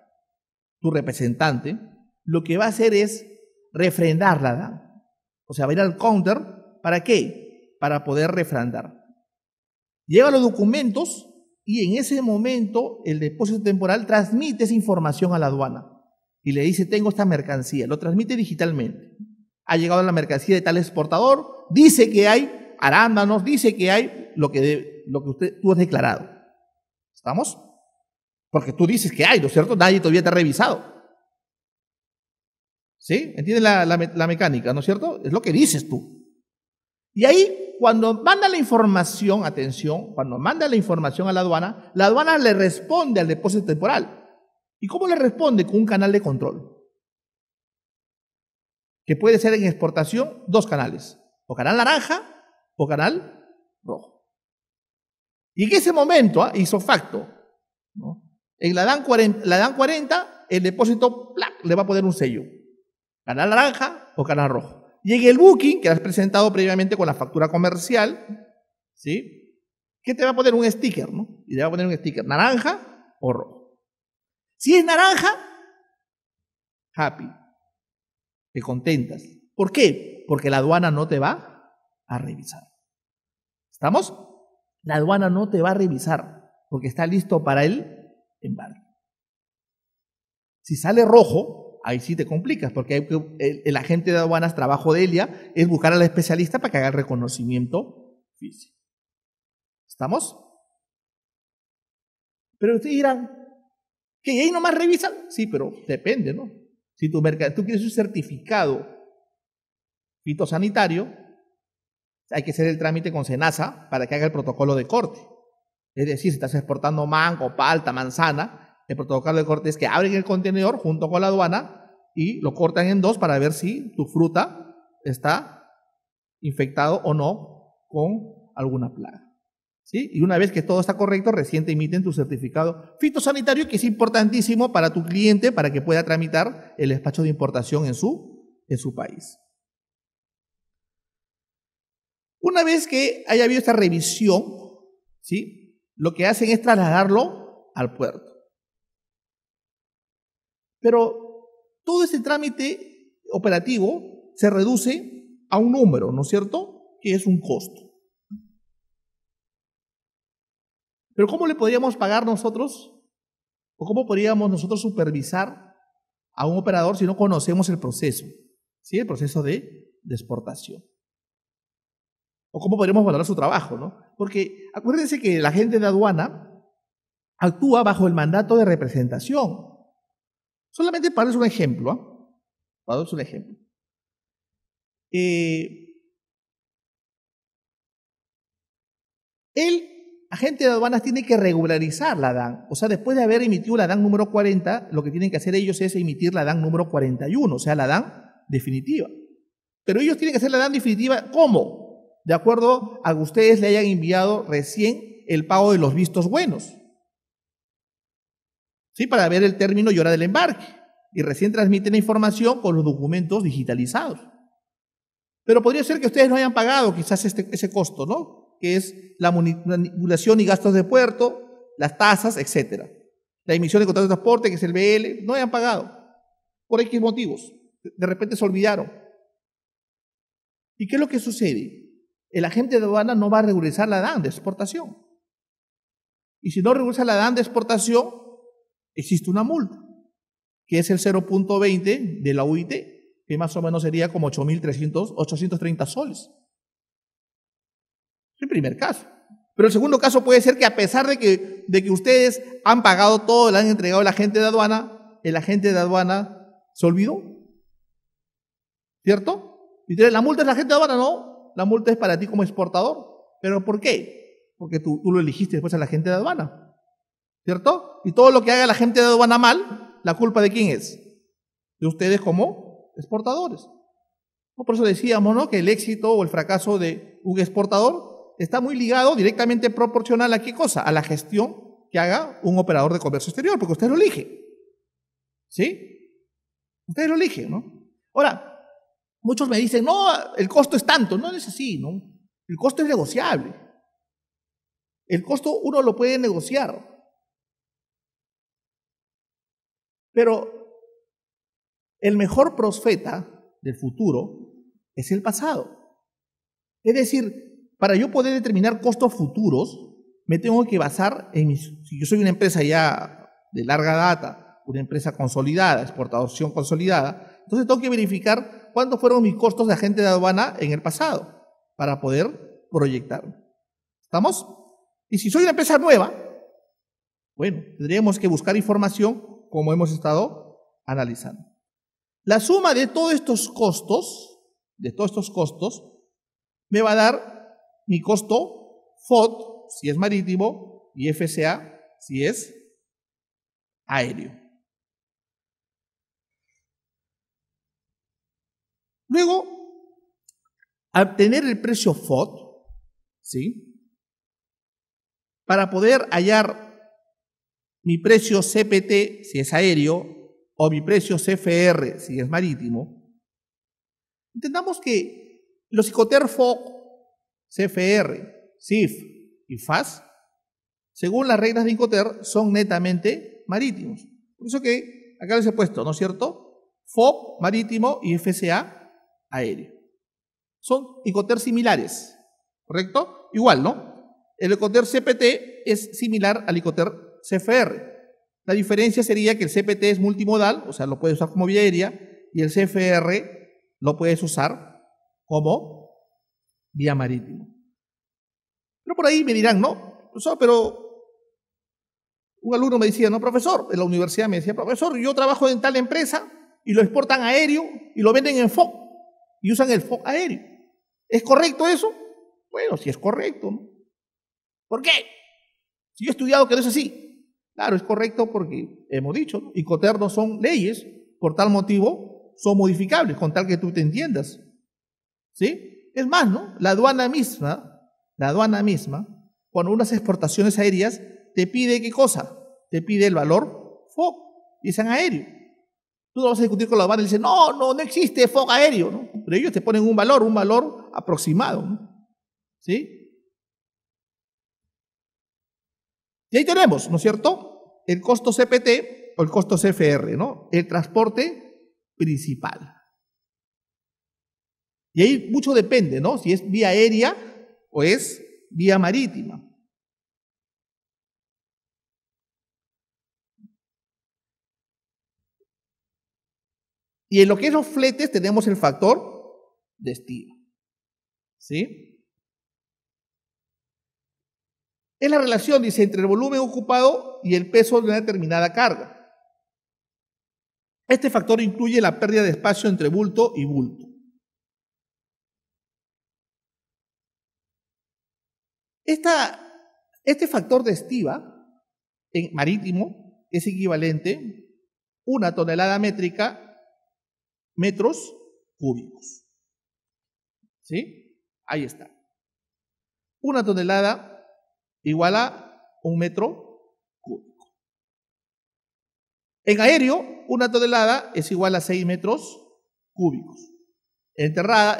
tu representante, lo que va a hacer es refrendarla, ¿da? O sea, va a ir al counter, ¿para qué? Para poder refrendar. Lleva los documentos y en ese momento el depósito temporal transmite esa información a la aduana y le dice, tengo esta mercancía, lo transmite digitalmente. Ha llegado la mercancía de tal exportador, dice que hay arándanos, dice que hay lo que, lo que usted, tú has declarado. ¿Estamos? Porque tú dices que hay, ¿no es cierto? Nadie todavía te ha revisado. ¿Sí? ¿Entiendes la, mecánica, no es cierto? Es lo que dices tú. Y ahí, cuando manda la información, atención, cuando manda la información a la aduana, la aduana le responde al depósito temporal. ¿Y cómo le responde? Con un canal de control. Que puede ser en exportación dos canales. O canal naranja o canal rojo. Y en ese momento, ah, hizo facto, ¿no? En la DAN 40, la el depósito le va a poner un sello. Canal naranja o canal rojo. Y en el booking, que has presentado previamente con la factura comercial, ¿sí? Que te va a poner un sticker, ¿no? Y te va a poner un sticker, naranja o rojo. Si es naranja, happy. Te contentas. ¿Por qué? Porque la aduana no te va a revisar. ¿Estamos? La aduana no te va a revisar porque está listo para el embargo. Si sale rojo, ahí sí te complicas, porque el, agente de aduanas, trabajo de Elia, es buscar al especialista para que haga el reconocimiento físico. ¿Estamos? Pero ustedes dirán, ¿que ahí nomás revisan? Sí, pero depende, ¿no? Si tu mercado, tú quieres un certificado fitosanitario, hay que hacer el trámite con SENASA para que haga el protocolo de corte. Es decir, si estás exportando mango, palta, manzana, el protocolo de corte es que abren el contenedor junto con la aduana y lo cortan en dos para ver si tu fruta está infectado o no con alguna plaga. ¿Sí? Y una vez que todo está correcto, recién te emiten tu certificado fitosanitario, que es importantísimo para tu cliente para que pueda tramitar el despacho de importación en su, en su país. Una vez que haya habido esta revisión, ¿sí? lo que hacen es trasladarlo al puerto. Pero todo ese trámite operativo se reduce a un número, ¿no es cierto? Que es un costo. Pero ¿cómo le podríamos pagar nosotros? ¿O cómo podríamos nosotros supervisar a un operador si no conocemos el proceso? ¿Sí? El proceso de, exportación. ¿O cómo podríamos valorar su trabajo, no? Porque acuérdense que la agente de aduana actúa bajo el mandato de representación. Solamente para darles un ejemplo, ¿ah? para darles un ejemplo. Eh, el agente de aduanas tiene que regularizar la DAN. O sea, después de haber emitido la DAN número 40, lo que tienen que hacer ellos es emitir la DAN número 41, o sea, la DAN definitiva. Pero ellos tienen que hacer la DAN definitiva, ¿cómo? de acuerdo a que ustedes le hayan enviado recién el pago de los vistos buenos. ¿Sí? Para ver el término y hora del embarque. Y recién transmiten la información con los documentos digitalizados. Pero podría ser que ustedes no hayan pagado quizás este, ese costo, ¿no? Que es la manipulación y gastos de puerto, las tasas, etc. La emisión de contrato de transporte, que es el BL, no hayan pagado. Por X motivos. De repente se olvidaron. ¿Y qué es lo que sucede? el agente de aduana no va a regularizar la DAN de exportación. Y si no regulariza la DAN de exportación, existe una multa, que es el 0.20 de la UIT, que más o menos sería como 830 soles. Es el primer caso. Pero el segundo caso puede ser que a pesar de que, de que ustedes han pagado todo, le han entregado al agente de aduana, el agente de aduana se olvidó. ¿Cierto? Y la multa es la agente de aduana, no, la multa es para ti como exportador. ¿Pero por qué? Porque tú, tú lo eligiste después a la gente de aduana. ¿Cierto? Y todo lo que haga la gente de aduana mal, ¿la culpa de quién es? De ustedes como exportadores. Por eso decíamos ¿no? que el éxito o el fracaso de un exportador está muy ligado directamente proporcional a qué cosa? A la gestión que haga un operador de comercio exterior, porque usted lo elige. ¿Sí? Usted lo elige, ¿no? Ahora, Muchos me dicen, no, el costo es tanto. No es así, ¿no? El costo es negociable. El costo uno lo puede negociar. Pero el mejor profeta del futuro es el pasado. Es decir, para yo poder determinar costos futuros, me tengo que basar en mis, si yo soy una empresa ya de larga data, una empresa consolidada, exportación consolidada, entonces tengo que verificar cuántos fueron mis costos de agente de aduana en el pasado para poder proyectar. ¿Estamos? Y si soy una empresa nueva, bueno, tendríamos que buscar información como hemos estado analizando. La suma de todos estos costos, de todos estos costos, me va a dar mi costo FOD, si es marítimo, y FSA, si es aéreo. Luego, al tener el precio FOD, ¿sí? Para poder hallar mi precio CPT, si es aéreo, o mi precio CFR, si es marítimo, entendamos que los ICOTER FOD, CFR, CIF y FAS, según las reglas de ICOTER, son netamente marítimos. Por eso que acá les he puesto, ¿no es cierto? FOB marítimo y FCA aéreo. Son Icoter similares, ¿correcto? Igual, ¿no? El icoter CPT es similar al icoter CFR. La diferencia sería que el CPT es multimodal, o sea, lo puedes usar como vía aérea, y el CFR lo puedes usar como vía marítima. Pero por ahí me dirán, ¿no? pero un alumno me decía, no, profesor, en la universidad me decía, profesor, yo trabajo en tal empresa y lo exportan aéreo y lo venden en FOC y usan el foco aéreo. ¿Es correcto eso? Bueno, si es correcto. ¿no? ¿Por qué? Si yo he estudiado que no es así. Claro, es correcto porque hemos dicho, ¿no? y son leyes, por tal motivo son modificables, con tal que tú te entiendas. ¿Sí? Es más, ¿no? La aduana misma, la aduana misma, cuando unas exportaciones aéreas, te pide qué cosa? Te pide el valor FOC, dicen aéreo. Tú no vas a discutir con la aduana y dice no, no, no existe FOC aéreo, ¿no? de ellos te ponen un valor, un valor aproximado. ¿Sí? Y ahí tenemos, ¿no es cierto? El costo CPT o el costo CFR, ¿no? El transporte principal. Y ahí mucho depende, ¿no? Si es vía aérea o es vía marítima. Y en lo que es los fletes tenemos el factor estiva. ¿Sí? Es la relación, dice, entre el volumen ocupado y el peso de una determinada carga. Este factor incluye la pérdida de espacio entre bulto y bulto. Esta, este factor de estiva en marítimo es equivalente a una tonelada métrica metros cúbicos. ¿Sí? Ahí está. Una tonelada igual a un metro cúbico. En aéreo, una tonelada es igual a 6 metros cúbicos. En,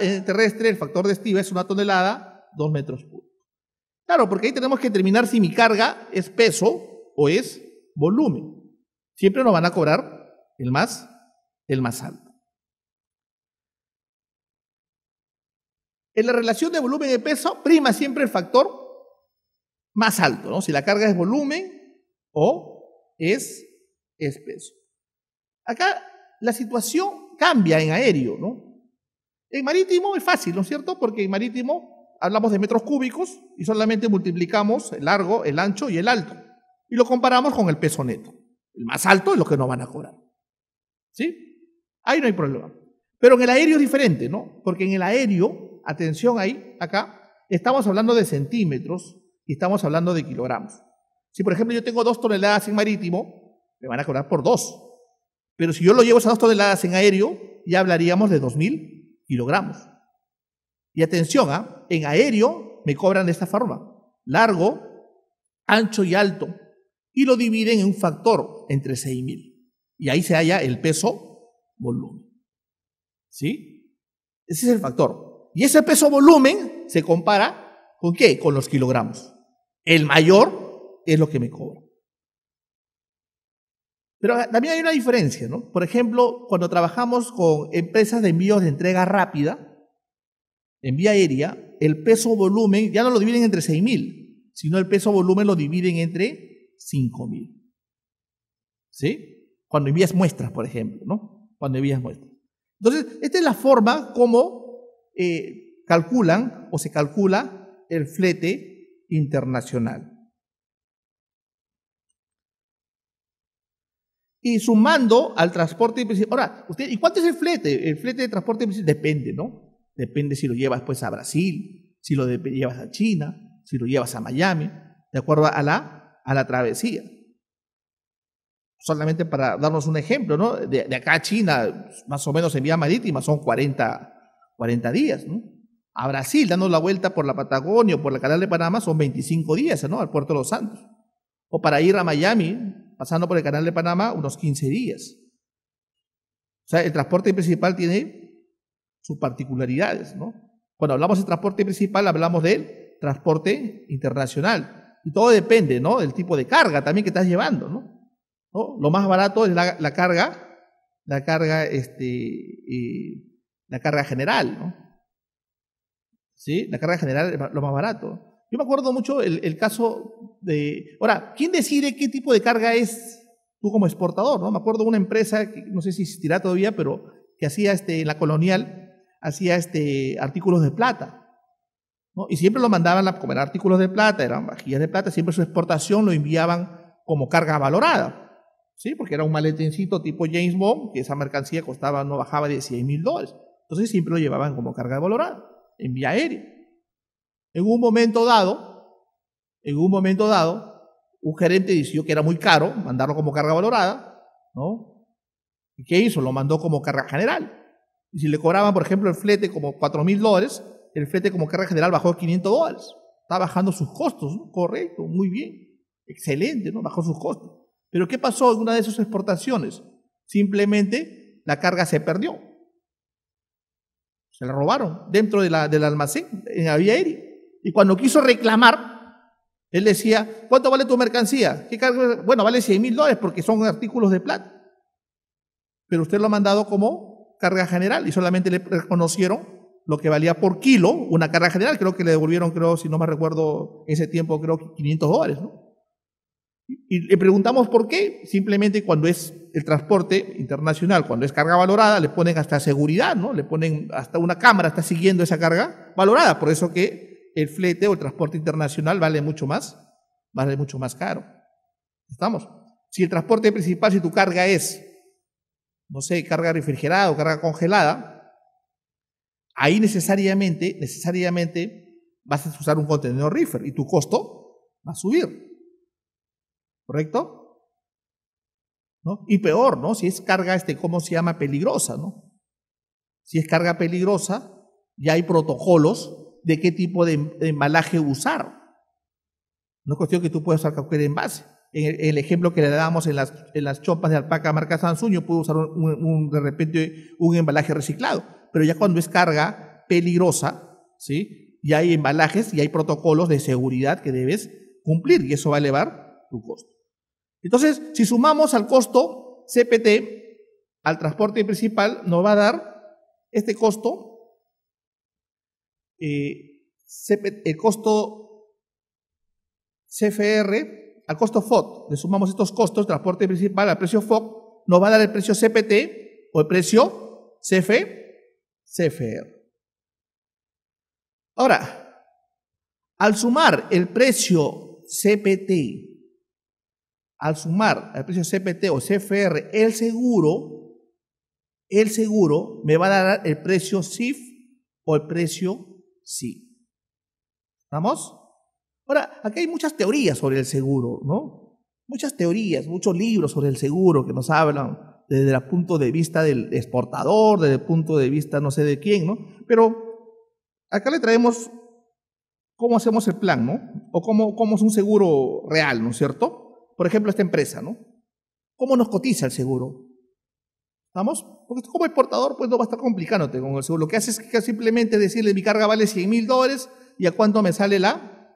en terrestre, el factor de estiva es una tonelada, 2 metros cúbicos. Claro, porque ahí tenemos que determinar si mi carga es peso o es volumen. Siempre nos van a cobrar el más, el más alto. En la relación de volumen y peso prima siempre el factor más alto, ¿no? Si la carga es volumen o es, es peso. Acá la situación cambia en aéreo, ¿no? En marítimo es fácil, ¿no es cierto? Porque en marítimo hablamos de metros cúbicos y solamente multiplicamos el largo, el ancho y el alto. Y lo comparamos con el peso neto. El más alto es lo que nos van a cobrar. ¿Sí? Ahí no hay problema. Pero en el aéreo es diferente, ¿no? Porque en el aéreo atención ahí, acá, estamos hablando de centímetros y estamos hablando de kilogramos. Si, por ejemplo, yo tengo dos toneladas en marítimo, me van a cobrar por dos. Pero si yo lo llevo esas dos toneladas en aéreo, ya hablaríamos de 2.000 kilogramos. Y atención, ¿ah? en aéreo me cobran de esta forma. Largo, ancho y alto. Y lo dividen en un factor entre 6.000. Y ahí se halla el peso volumen. ¿Sí? Ese es el factor. Y ese peso volumen se compara con qué? Con los kilogramos. El mayor es lo que me cobra. Pero ah, también hay una diferencia, ¿no? Por ejemplo, cuando trabajamos con empresas de envíos de entrega rápida, en vía aérea, el peso volumen ya no lo dividen entre 6.000, sino el peso volumen lo dividen entre 5.000. ¿Sí? Cuando envías muestras, por ejemplo, ¿no? Cuando envías muestras. Entonces, esta es la forma como eh, calculan o se calcula el flete internacional. Y sumando al transporte Ahora, usted, ¿y cuánto es el flete? El flete de transporte depende, ¿no? Depende si lo llevas pues a Brasil, si lo llevas a China, si lo llevas a Miami, de acuerdo a la, a la travesía solamente para darnos un ejemplo, ¿no? De, de, acá a China, más o menos en vía marítima, son 40, 40 días, ¿no? A Brasil, dando la vuelta por la Patagonia o por el Canal de Panamá, son 25 días, ¿no? Al Puerto de los Santos. O para ir a Miami, pasando por el Canal de Panamá, unos 15 días. O sea, el transporte principal tiene sus particularidades, ¿no? Cuando hablamos de transporte principal, hablamos del transporte internacional. Y todo depende, ¿no? Del tipo de carga también que estás llevando, ¿no? Lo más barato es la, carga, la carga este, eh, la carga general, ¿no? ¿Sí? La carga general es lo más barato. Yo me acuerdo mucho el, caso de... Ahora, ¿quién decide qué tipo de carga es tú como exportador? ¿no? Me acuerdo una empresa, no sé si existirá todavía, pero que hacía este, en la colonial, hacía este, artículos de plata. ¿no? Y siempre lo mandaban, a, como artículos de plata, eran vajillas de plata, siempre su exportación lo enviaban como carga valorada. ¿sí? Porque era un maletencito tipo James Bond, que esa mercancía costaba, no bajaba de 100 mil dólares. Entonces siempre lo llevaban como carga valorada, en vía aérea. En un momento dado, en un momento dado, un gerente decidió que era muy caro mandarlo como carga valorada, ¿no? ¿Y qué hizo? Lo mandó como carga general. Y si le cobraban, por ejemplo, el flete como 4 mil dólares, el flete como carga general bajó 500 dólares. Está bajando sus costos, ¿no? correcto, muy bien, excelente, ¿no? Bajó sus costos. Pero ¿qué pasó en una de esas exportaciones? Simplemente la carga se perdió se la robaron dentro de la, del almacén, en la Y cuando quiso reclamar, él decía, ¿cuánto vale tu mercancía? ¿Qué cargo? Bueno, vale 100 mil dólares porque son artículos de plata. Pero usted lo ha mandado como carga general y solamente le reconocieron lo que valía por kilo, una carga general, creo que le devolvieron, creo, si no me recuerdo, ese tiempo, creo que 500 dólares, ¿no? Y le preguntamos por qué. Simplemente cuando es el transporte internacional, cuando es carga valorada, le ponen hasta seguridad, ¿no? Le ponen hasta una cámara, está siguiendo esa carga valorada. Por eso que el flete o el transporte internacional vale mucho más, vale mucho más caro. ¿Estamos? Si el transporte principal, si tu carga es, no sé, carga refrigerada o carga congelada, ahí necesariamente, necesariamente vas a usar un contenedor reefer y tu costo va a subir. ¿correcto? ¿No? Y peor, ¿no? Si es carga, este, ¿cómo se llama? Peligrosa, ¿no? Si es carga peligrosa, ya hay protocolos de qué tipo de em-, embalaje usar. No es cuestión que tú puedas usar cualquier envase. En el, ejemplo que le dábamos en las, en las chopas de alpaca marca Sansuño, yo puedo usar de repente un embalaje reciclado. Pero ya cuando es carga peligrosa, ¿sí? ya hay embalajes y hay protocolos de seguridad que debes cumplir y eso va a elevar tu costo. Entonces, si sumamos al costo CPT, al transporte principal, nos va a dar este costo, eh, el costo CFR, al costo FOT, le sumamos estos costos, transporte principal al precio FOC, nos va a dar el precio CPT o el precio CF, CFR. Ahora, al sumar el precio CPT al sumar al precio CPT o CFR el seguro, el seguro me va a dar el precio CIF o el precio SI. ¿Estamos? Ahora, aquí hay muchas teorías sobre el seguro, ¿no? Muchas teorías, muchos libros sobre el seguro que nos hablan desde el punto de vista del exportador, desde el punto de vista no sé de quién, ¿no? Pero acá le traemos cómo hacemos el plan, ¿no? O cómo, cómo es un seguro real, ¿no es cierto? Por ejemplo, esta empresa, ¿no? ¿Cómo nos cotiza el seguro? ¿Estamos? Porque como exportador, pues no va a estar complicándote con el seguro. Lo que haces es simplemente decirle, mi carga vale 100 mil dólares y a cuánto me sale la,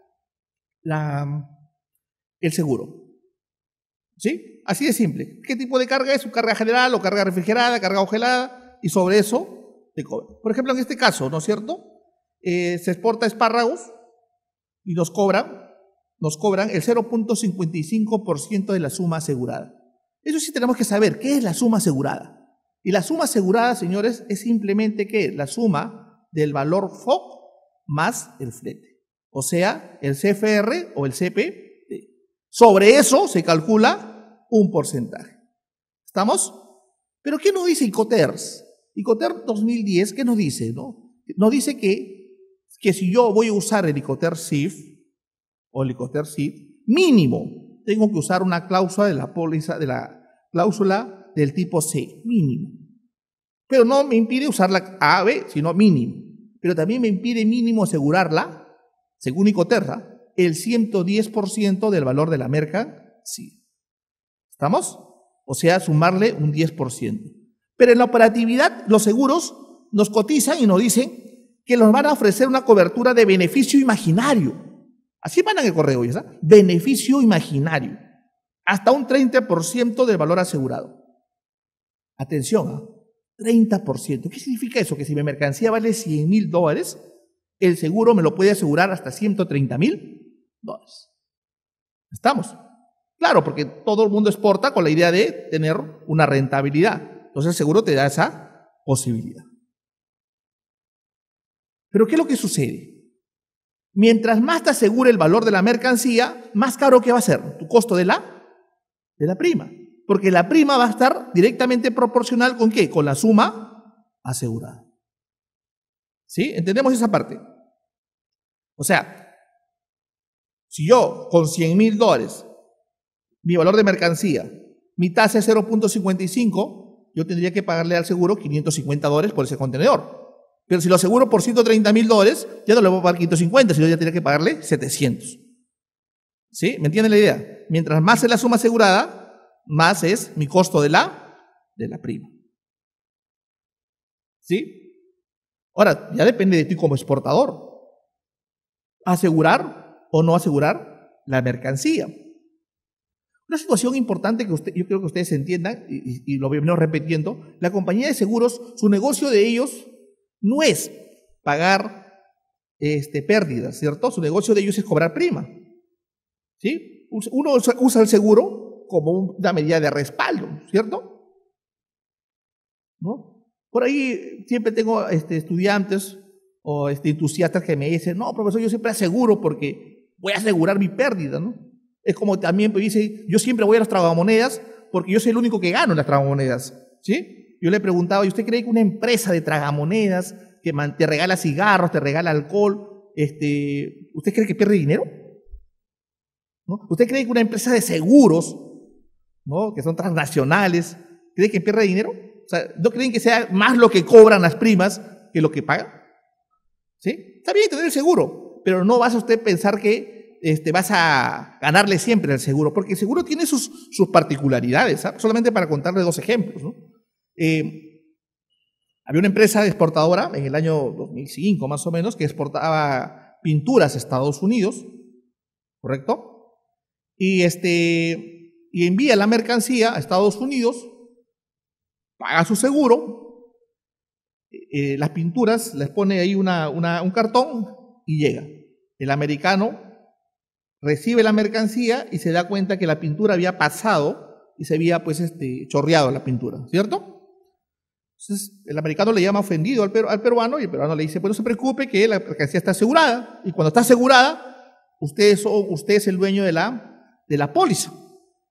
la, el seguro. ¿Sí? Así de simple. ¿Qué tipo de carga es? ¿Su carga general o carga refrigerada, carga congelada? Y sobre eso te cobran. Por ejemplo, en este caso, ¿no es cierto? Eh, se exporta espárragos y nos cobran nos cobran el 0.55% de la suma asegurada. Eso sí tenemos que saber, ¿qué es la suma asegurada? Y la suma asegurada, señores, es simplemente que la suma del valor FOC más el flete, o sea, el CFR o el CP. Sobre eso se calcula un porcentaje. ¿Estamos? Pero ¿qué nos dice ICOTERS? ICOTER 2010, ¿qué nos dice? No? Nos dice que, que si yo voy a usar el Icoters o sí mínimo tengo que usar una cláusula de la póliza, de la cláusula del tipo C, mínimo. Pero no me impide usar la B, sino mínimo. Pero también me impide mínimo asegurarla, según Icoterra, el 110% del valor de la merca sí. ¿Estamos? O sea, sumarle un 10%. Pero en la operatividad, los seguros nos cotizan y nos dicen que nos van a ofrecer una cobertura de beneficio imaginario. Así que el correo, ¿ya Beneficio imaginario. Hasta un 30% del valor asegurado. Atención, 30%. ¿ah? ¿Qué significa eso? Que si mi mercancía vale 100 mil dólares, el seguro me lo puede asegurar hasta 130 mil dólares. ¿Estamos? Claro, porque todo el mundo exporta con la idea de tener una rentabilidad. Entonces el seguro te da esa posibilidad. Pero ¿qué es lo que sucede? Mientras más te asegure el valor de la mercancía, más caro que va a ser tu costo de la, de la prima. Porque la prima va a estar directamente proporcional con qué? Con la suma asegurada. ¿Sí? ¿Entendemos esa parte? O sea, si yo con 100 mil dólares, mi valor de mercancía, mi tasa es 0.55, yo tendría que pagarle al seguro 550 dólares por ese contenedor. Pero si lo aseguro por 130 mil dólares, ya no le voy a pagar 550, sino ya tiene que pagarle 700. ¿Sí? ¿Me entienden la idea? Mientras más es la suma asegurada, más es mi costo de la, de la prima. ¿Sí? Ahora, ya depende de ti como exportador. Asegurar o no asegurar la mercancía. Una situación importante que usted, yo creo que ustedes entiendan, y, lo venimos repitiendo, la compañía de seguros, su negocio de ellos no es pagar este, pérdidas, ¿cierto? Su negocio de ellos es cobrar prima. ¿Sí? Uno usa el seguro como una medida de respaldo, ¿cierto? ¿No? Por ahí siempre tengo este, estudiantes o este, entusiastas que me dicen, no, profesor, yo siempre aseguro porque voy a asegurar mi pérdida, ¿no? Es como también me dice, yo siempre voy a las trabamonedas porque yo soy el único que gano en las trabamonedas, ¿sí? Yo le preguntaba, ¿y usted cree que una empresa de tragamonedas que te regala cigarros, te regala alcohol, este, ¿usted cree que pierde dinero? ¿No? ¿Usted cree que una empresa de seguros, ¿no? que son transnacionales, cree que pierde dinero? O sea, ¿no creen que sea más lo que cobran las primas que lo que pagan? ¿Sí? Está bien tener el seguro, pero no vas a usted pensar que este, vas a ganarle siempre el seguro, porque el seguro tiene sus, sus particularidades, ¿ah? solamente para contarle dos ejemplos, ¿no? Em, había una empresa exportadora en el año 2005 más o menos que exportaba pinturas a Estados Unidos, ¿correcto? Y, este, y envía la mercancía a Estados Unidos, paga su seguro, eh, eh, las pinturas, les pone ahí una, un cartón y llega. El americano recibe la mercancía y se da cuenta que la pintura había pasado y se había pues este, chorreado la pintura, ¿cierto? Entonces, el americano le llama ofendido al, peruano y el peruano le dice, pues no se preocupe que la mercancía está asegurada. Y cuando está asegurada, usted es, usted es el dueño de la, de la póliza.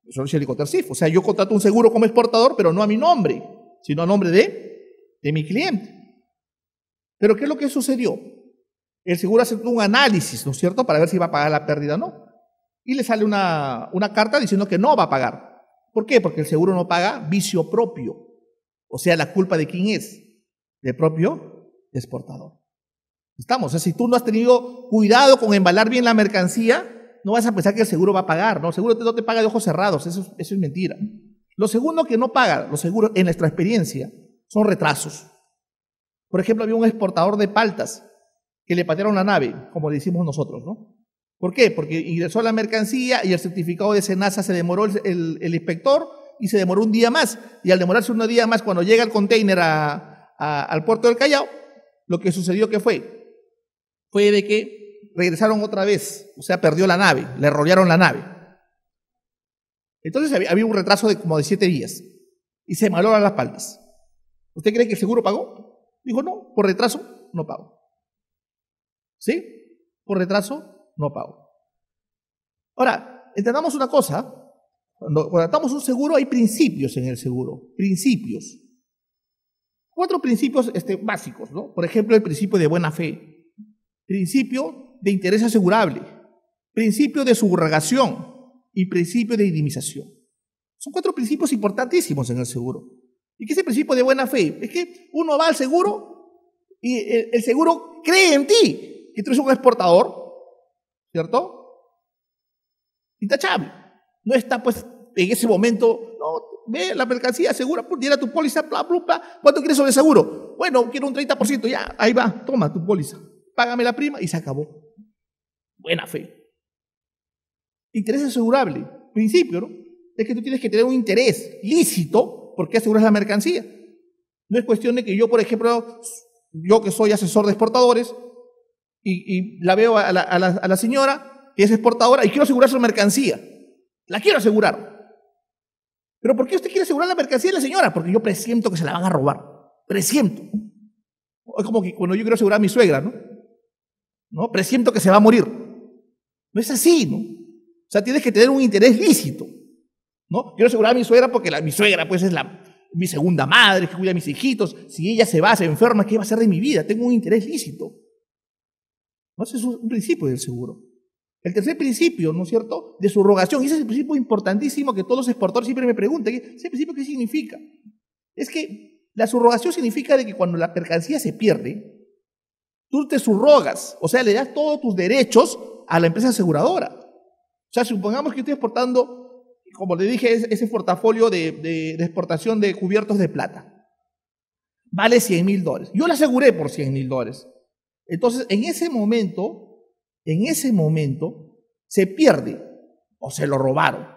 Eso es el ICOTERCIF. O sea, yo contrato un seguro como exportador, pero no a mi nombre, sino a nombre de, de mi cliente. Pero ¿qué es lo que sucedió? El seguro hace un análisis, ¿no es cierto?, para ver si va a pagar la pérdida o no. Y le sale una, una carta diciendo que no va a pagar. ¿Por qué? Porque el seguro no paga vicio propio. O sea, la culpa de quién es? Del propio exportador. Estamos, si tú no has tenido cuidado con embalar bien la mercancía, no vas a pensar que el seguro va a pagar, ¿no? El seguro no te paga de ojos cerrados, eso es, mentira. Lo segundo que no paga, los seguros, en nuestra experiencia, son retrasos. Por ejemplo, había un exportador de paltas que le patearon la nave, como le decimos nosotros, ¿no? ¿Por qué? Porque ingresó la mercancía y el certificado de Senasa se demoró el inspector y se demoró un día más. Y al demorarse un día más, cuando llega el container al puerto del Callao, lo que sucedió que fue, fue de que regresaron otra vez, o sea, perdió la nave, le rodearon la nave. Entonces había, un retraso de como de siete días y se valoran las palmas. ¿Usted cree que el seguro pagó? Dijo, no, por retraso no pago. ¿Sí? Por retraso no pago. Ahora, entendamos una cosa, cuando tratamos un seguro hay principios en el seguro, principios. Cuatro principios este, básicos, ¿no? Por ejemplo, el principio de buena fe, principio de interés asegurable, principio de subrogación y principio de indemnización. Son cuatro principios importantísimos en el seguro. ¿Y qué es el principio de buena fe? Es que uno va al seguro y el, el seguro cree en ti, que tú eres un exportador, ¿cierto? Intachable. No está pues en ese momento, no, ve la mercancía asegura, pues, diera tu póliza, bla, bla, bla. ¿Cuánto quieres sobre seguro? Bueno, quiero un 30%, ya, ahí va, toma tu póliza, págame la prima y se acabó. Buena fe. Interés asegurable, principio, ¿no? Es que tú tienes que tener un interés lícito porque aseguras la mercancía. No es cuestión de que yo, por ejemplo, yo que soy asesor de exportadores y, la veo a la, a la señora que es exportadora y quiero asegurar su mercancía. La quiero asegurar. Pero ¿por qué usted quiere asegurar la mercancía de la señora? Porque yo presiento que se la van a robar. Presiento. Es como que cuando yo quiero asegurar a mi suegra, ¿no? ¿No? Presiento que se va a morir. No es así, ¿no? O sea, tienes que tener un interés lícito. ¿No? Quiero asegurar a mi suegra porque la, mi suegra, pues, es la, mi segunda madre, que cuida a mis hijitos. Si ella se va, se enferma, ¿qué va a hacer de mi vida? Tengo un interés lícito. No, ese es un principio del seguro. El tercer principio, ¿no es cierto?, de subrogación. Y ese es el principio importantísimo que todos los exportadores siempre me preguntan. ¿Ese principio qué significa? Es que la subrogación significa de que cuando la mercancía se pierde, tú te subrogas, o sea, le das todos tus derechos a la empresa aseguradora. O sea, supongamos que estoy exportando, como le dije, ese portafolio de, exportación de cubiertos de plata. Vale 100 mil dólares. Yo la aseguré por 100 mil dólares. Entonces, en ese momento, en ese momento se pierde o se lo robaron.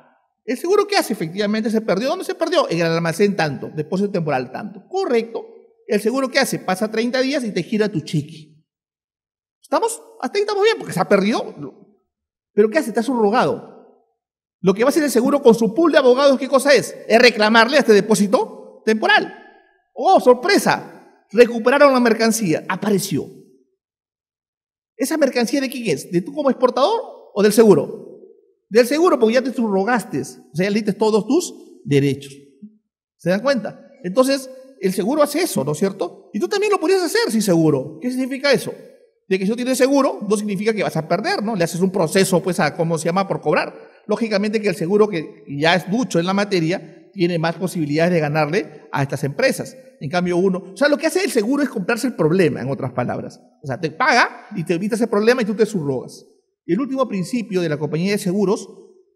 El seguro que hace efectivamente se perdió. ¿Dónde se perdió? En el almacén tanto, depósito temporal tanto. Correcto. El seguro que hace pasa 30 días y te gira tu cheque. ¿Estamos? Hasta ahí estamos bien porque se ha perdido. Pero ¿qué hace? Está subrogado. Lo que va a hacer el seguro con su pool de abogados, ¿qué cosa es? Es reclamarle a este depósito temporal. ¡Oh, sorpresa! Recuperaron la mercancía. Apareció. ¿Esa mercancía de quién es? ¿De tú como exportador o del seguro? Del seguro, porque ya te subrogaste, o sea, ya le diste todos tus derechos. ¿Se dan cuenta? Entonces, el seguro hace eso, ¿no es cierto? Y tú también lo podrías hacer sin seguro. ¿Qué significa eso? De que si no tienes seguro, no significa que vas a perder, ¿no? Le haces un proceso, pues, a, ¿cómo se llama?, por cobrar. Lógicamente que el seguro que ya es mucho en la materia, tiene más posibilidades de ganarle a estas empresas. En cambio, uno, o sea, lo que hace el seguro es comprarse el problema, en otras palabras. O sea, te paga y te evita ese problema y tú te subrogas. Y el último principio de la compañía de seguros,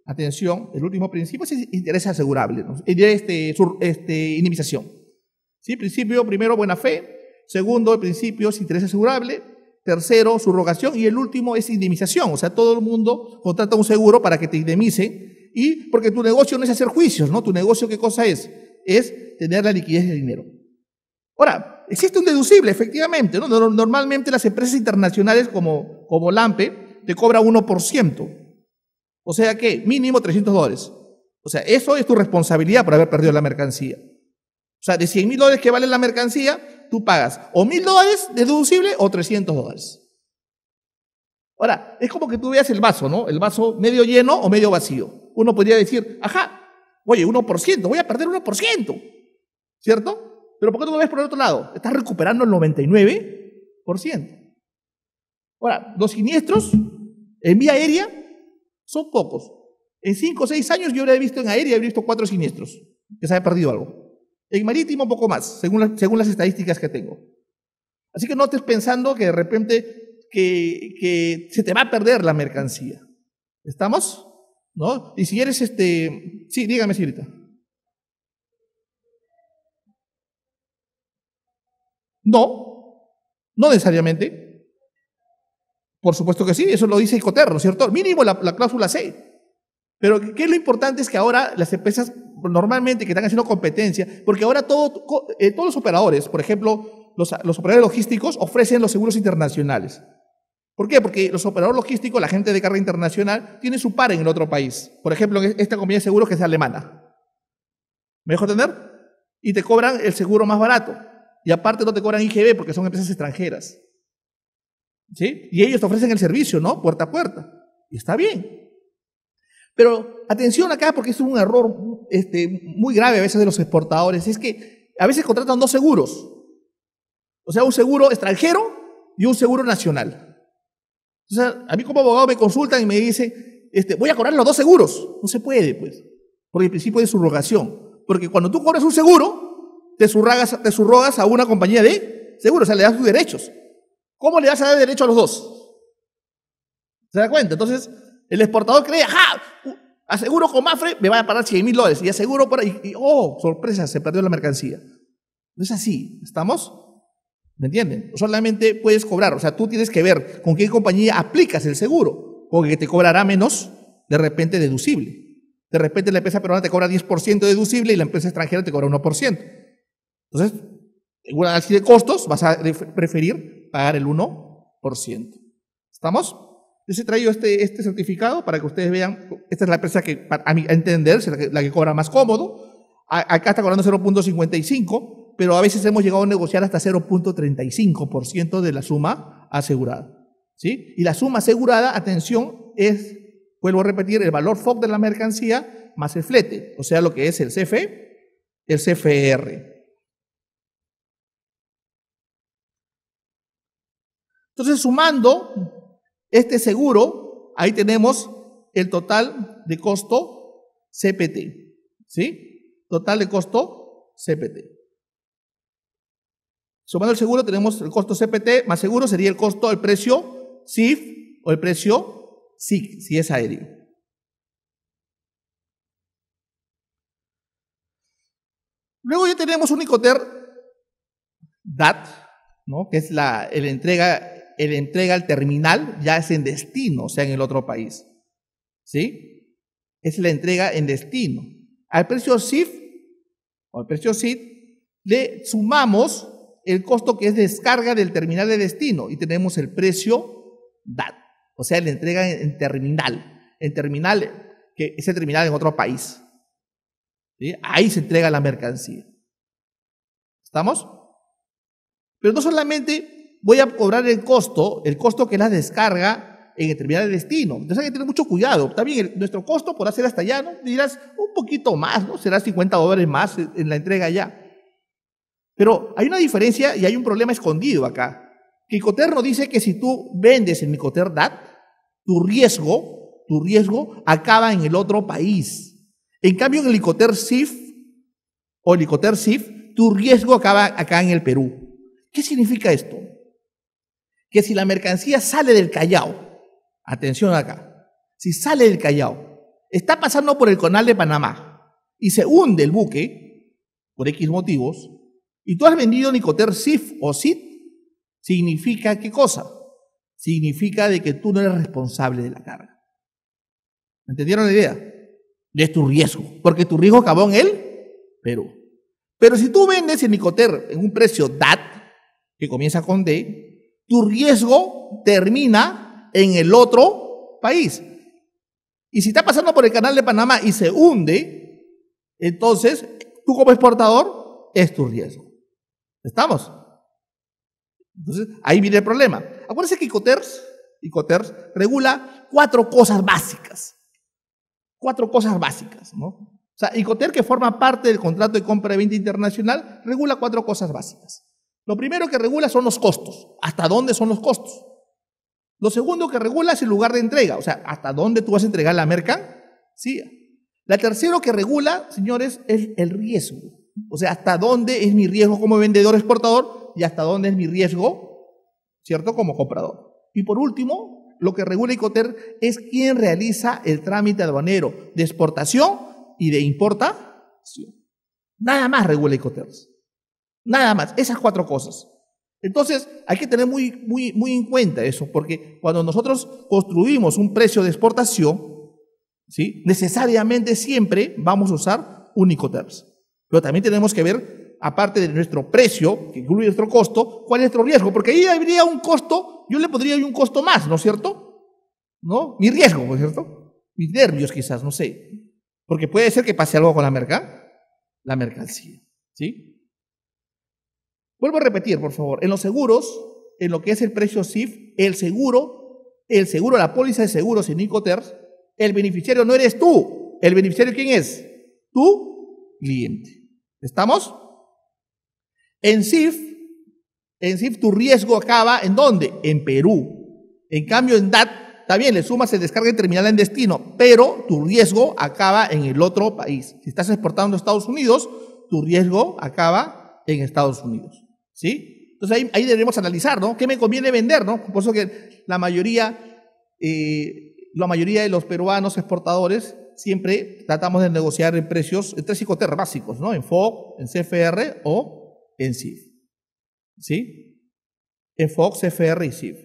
atención, el último principio es interés asegurable, eh, este, este, indemnización. ¿Sí? Principio, primero, buena fe. Segundo, el principio es interés asegurable. Tercero, subrogación. Y el último es indemnización. O sea, todo el mundo contrata un seguro para que te indemnice y porque tu negocio no es hacer juicios, ¿no? Tu negocio, ¿qué cosa es? Es tener la liquidez de dinero. Ahora, existe un deducible, efectivamente, ¿no? Normalmente las empresas internacionales como, como Lampe te cobra 1%. O sea que mínimo 300 dólares. O sea, eso es tu responsabilidad por haber perdido la mercancía. O sea, de 100 mil dólares que vale la mercancía, tú pagas o mil dólares deducible o 300 dólares. Ahora, es como que tú veas el vaso, ¿no? El vaso medio lleno o medio vacío uno podría decir, ajá, oye, 1%, voy a perder 1%, ¿cierto? Pero ¿por qué no lo ves por el otro lado? Estás recuperando el 99%. Ahora, los siniestros en vía aérea son pocos. En 5 o 6 años yo habría visto en aérea, he visto 4 siniestros, que se haya perdido algo. En marítimo poco más, según, según las estadísticas que tengo. Así que no estés pensando que de repente que, se te va a perder la mercancía. ¿Estamos? ¿No? Y si eres este. Sí, dígame, señorita. No, no necesariamente. Por supuesto que sí, eso lo dice Coterro, ¿cierto? Mínimo la, cláusula C. Pero ¿qué es lo importante? Es que ahora las empresas normalmente que están haciendo competencia, porque ahora eh, todos los operadores, por ejemplo, los operadores logísticos ofrecen los seguros internacionales. ¿Por qué? Porque los operadores logísticos, la gente de carga internacional, tiene su par en el otro país. Por ejemplo, esta compañía de seguros que es alemana. ¿Me dejo entender? Y te cobran el seguro más barato. Y aparte no te cobran IGB porque son empresas extranjeras. ¿Sí? Y ellos te ofrecen el servicio, ¿no? Puerta a puerta. Y está bien. Pero atención acá porque es un error este, muy grave a veces de los exportadores. Es que a veces contratan dos seguros. O sea, un seguro extranjero y un seguro nacional. O sea, a mí como abogado me consultan y me dicen, este, voy a cobrar los dos seguros. No se puede, pues, porque el principio de subrogación. Porque cuando tú cobras un seguro, te subrogas, a una compañía de seguros, o sea, le das tus derechos. ¿Cómo le vas a dar derecho a los dos? ¿Se da cuenta? Entonces, el exportador cree, ¡ajá! Aseguro con Mafre, me va a pagar 100 mil dólares. Y aseguro por ahí, y, ¡Oh! Sorpresa, se perdió la mercancía. No es así. ¿Estamos? ¿Me entienden? Solamente puedes cobrar, o sea, tú tienes que ver con qué compañía aplicas el seguro, porque te cobrará menos, de repente deducible. De repente la empresa peruana te cobra 10% deducible y la empresa extranjera te cobra 1%. Entonces, en así de costos vas a preferir pagar el 1%. ¿Estamos? Yo he traído este, este certificado para que ustedes vean, esta es la empresa que, a mi entender, es la que, cobra más cómodo. acá está cobrando 0.55 pero a veces hemos llegado a negociar hasta 0.35% de la suma asegurada. ¿sí? Y la suma asegurada, atención, es, vuelvo a repetir, el valor FOC de la mercancía más el flete, o sea, lo que es el CFE, el CFR. E Entonces, sumando este seguro, ahí tenemos el total de costo CPT, ¿sí? Total de costo CPT. Sumando el seguro tenemos el costo CPT, más seguro sería el costo, el precio SIF o el precio SIC, si es aéreo. Luego ya tenemos un Icoter DAT, ¿no? que es la entrega, el entrega al terminal, ya es en destino, o sea, en el otro país. ¿Sí? Es la entrega en destino. Al precio SIF o al precio SID le sumamos el costo que es descarga del terminal de destino y tenemos el precio DAT, o sea, la entrega en terminal, en terminal, que es el terminal en otro país. Ahí se entrega la mercancía. ¿Estamos? Pero no solamente voy a cobrar el costo, el costo que es la descarga en el terminal de destino. Entonces hay que tener mucho cuidado. También nuestro costo por hacer hasta allá, ¿no? Dirás un poquito más, ¿no? Será 50 dólares más en la entrega allá. Pero hay una diferencia y hay un problema escondido acá. El no dice que si tú vendes en Nicoter DAT, tu riesgo, tu riesgo acaba en el otro país. En cambio, en el CIF o el SIF, tu riesgo acaba acá en el Perú. ¿Qué significa esto? Que si la mercancía sale del Callao, atención acá, si sale del Callao, está pasando por el canal de Panamá y se hunde el buque, por X motivos, y tú has vendido Nicoter SIF o SID, significa qué cosa? Significa de que tú no eres responsable de la carga. ¿Entendieron la idea? Es tu riesgo, porque tu riesgo acabó en el Perú. Pero si tú vendes el Nicoter en un precio DAT, que comienza con D, tu riesgo termina en el otro país. Y si está pasando por el canal de Panamá y se hunde, entonces tú como exportador es tu riesgo. ¿Estamos? Entonces, ahí viene el problema. Acuérdense que Icoters, Icoters regula cuatro cosas básicas. Cuatro cosas básicas, ¿no? O sea, Icoter, que forma parte del contrato de compra de venta internacional, regula cuatro cosas básicas. Lo primero que regula son los costos. ¿Hasta dónde son los costos? Lo segundo que regula es el lugar de entrega. O sea, ¿hasta dónde tú vas a entregar la mercancía? La tercera que regula, señores, es el riesgo. O sea, hasta dónde es mi riesgo como vendedor exportador y hasta dónde es mi riesgo, ¿cierto?, como comprador. Y por último, lo que regula ICOTER es quién realiza el trámite aduanero de exportación y de importación. Nada más regula ICOTER. Nada más, esas cuatro cosas. Entonces, hay que tener muy, muy, en cuenta eso, porque cuando nosotros construimos un precio de exportación, ¿sí? necesariamente siempre vamos a usar un ICOTERS. Pero también tenemos que ver, aparte de nuestro precio, que incluye nuestro costo, cuál es nuestro riesgo, porque ahí habría un costo, yo le podría ir un costo más, ¿no es cierto? ¿No? Mi riesgo, ¿no es cierto? Mis nervios quizás, no sé. Porque puede ser que pase algo con la merca, la mercancía, ¿sí? Vuelvo a repetir, por favor, en los seguros, en lo que es el precio SIF, el seguro, el seguro, la póliza de seguros en Nicoters, el beneficiario no eres tú, el beneficiario ¿quién es? Tú, cliente. ¿Estamos? En CIF, en tu riesgo acaba en dónde? En Perú. En cambio, en DAT, también le sumas el descarga y terminal en destino, pero tu riesgo acaba en el otro país. Si estás exportando a Estados Unidos, tu riesgo acaba en Estados Unidos. ¿Sí? Entonces ahí, debemos analizar, ¿no? ¿Qué me conviene vender, no? Por eso que la mayoría, eh, la mayoría de los peruanos exportadores siempre tratamos de negociar en precios en eh, tres coter básicos, ¿no? En FOC, en CFR o en CIF. ¿Sí? En FOC, CFR y CIF.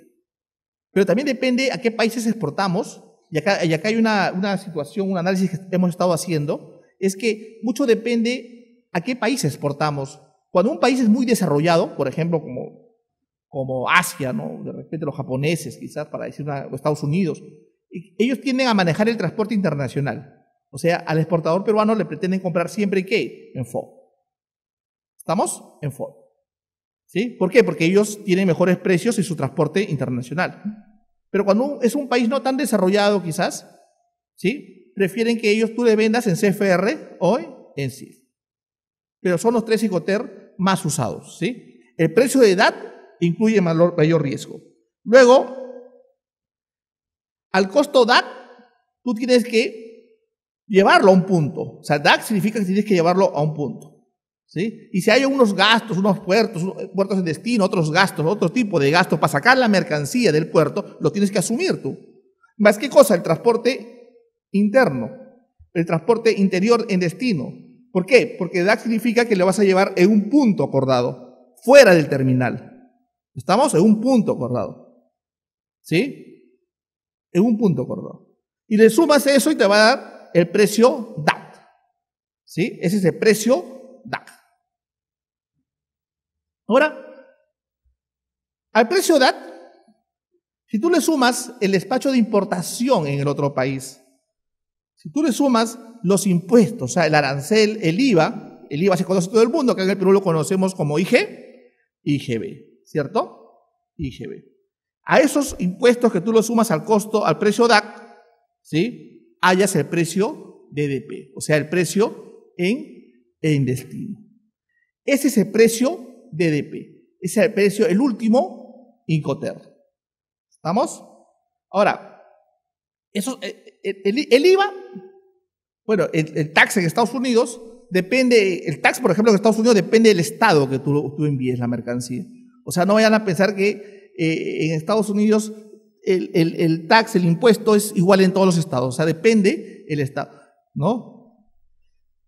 Pero también depende a qué países exportamos, y acá, hay una, situación, un análisis que hemos estado haciendo, es que mucho depende a qué países exportamos. Cuando un país es muy desarrollado, por ejemplo, como como Asia, ¿no? de repente los japoneses, quizás, para decir una, Estados Unidos, ellos tienden a manejar el transporte internacional. O sea, al exportador peruano le pretenden comprar siempre ¿qué? en FOB. ¿Estamos? En FOB. ¿Sí? ¿Por qué? Porque ellos tienen mejores precios en su transporte internacional. Pero cuando es un país no tan desarrollado quizás, ¿sí? Prefieren que ellos tú le vendas en CFR hoy en CIF. Pero son los tres ICOTER más usados, ¿sí? El precio de edad incluye mayor riesgo. Luego, al costo DAC, tú tienes que llevarlo a un punto. O sea, DAC significa que tienes que llevarlo a un punto. ¿Sí? Y si hay unos gastos, unos puertos, eh, puertos en destino, otros gastos, otro tipo de gastos para sacar la mercancía del puerto, lo tienes que asumir tú. ¿Más qué cosa? El transporte interno, el transporte interior en destino. ¿Por qué? Porque DAC significa que lo vas a llevar en un punto acordado, fuera del terminal. ¿Estamos? En un punto acordado. ¿Sí? en un punto cordón. Y le sumas eso y te va a dar el precio DAT, ¿Sí? Ese es el precio DAC. Ahora, al precio DAT, si tú le sumas el despacho de importación en el otro país, si tú le sumas los impuestos, o sea, el arancel, el IVA, el IVA se conoce todo el mundo, que en el Perú lo conocemos como IG, IGB, ¿cierto? IGB. A esos impuestos que tú los sumas al costo, al precio DAC, ¿sí? Hallas el precio DDP, o sea, el precio en, en destino. Ese es el precio DDP. Ese es el precio, el último Incoter. ¿Estamos? Ahora, eso, eh, el, IVA, bueno, el, tax en Estados Unidos depende, el tax, por ejemplo, en Estados Unidos depende del estado que tú, tú envíes la mercancía. O sea, no vayan a pensar que eh, en Estados Unidos el, el, tax, el impuesto es igual en todos los estados, o sea, depende el estado, ¿no?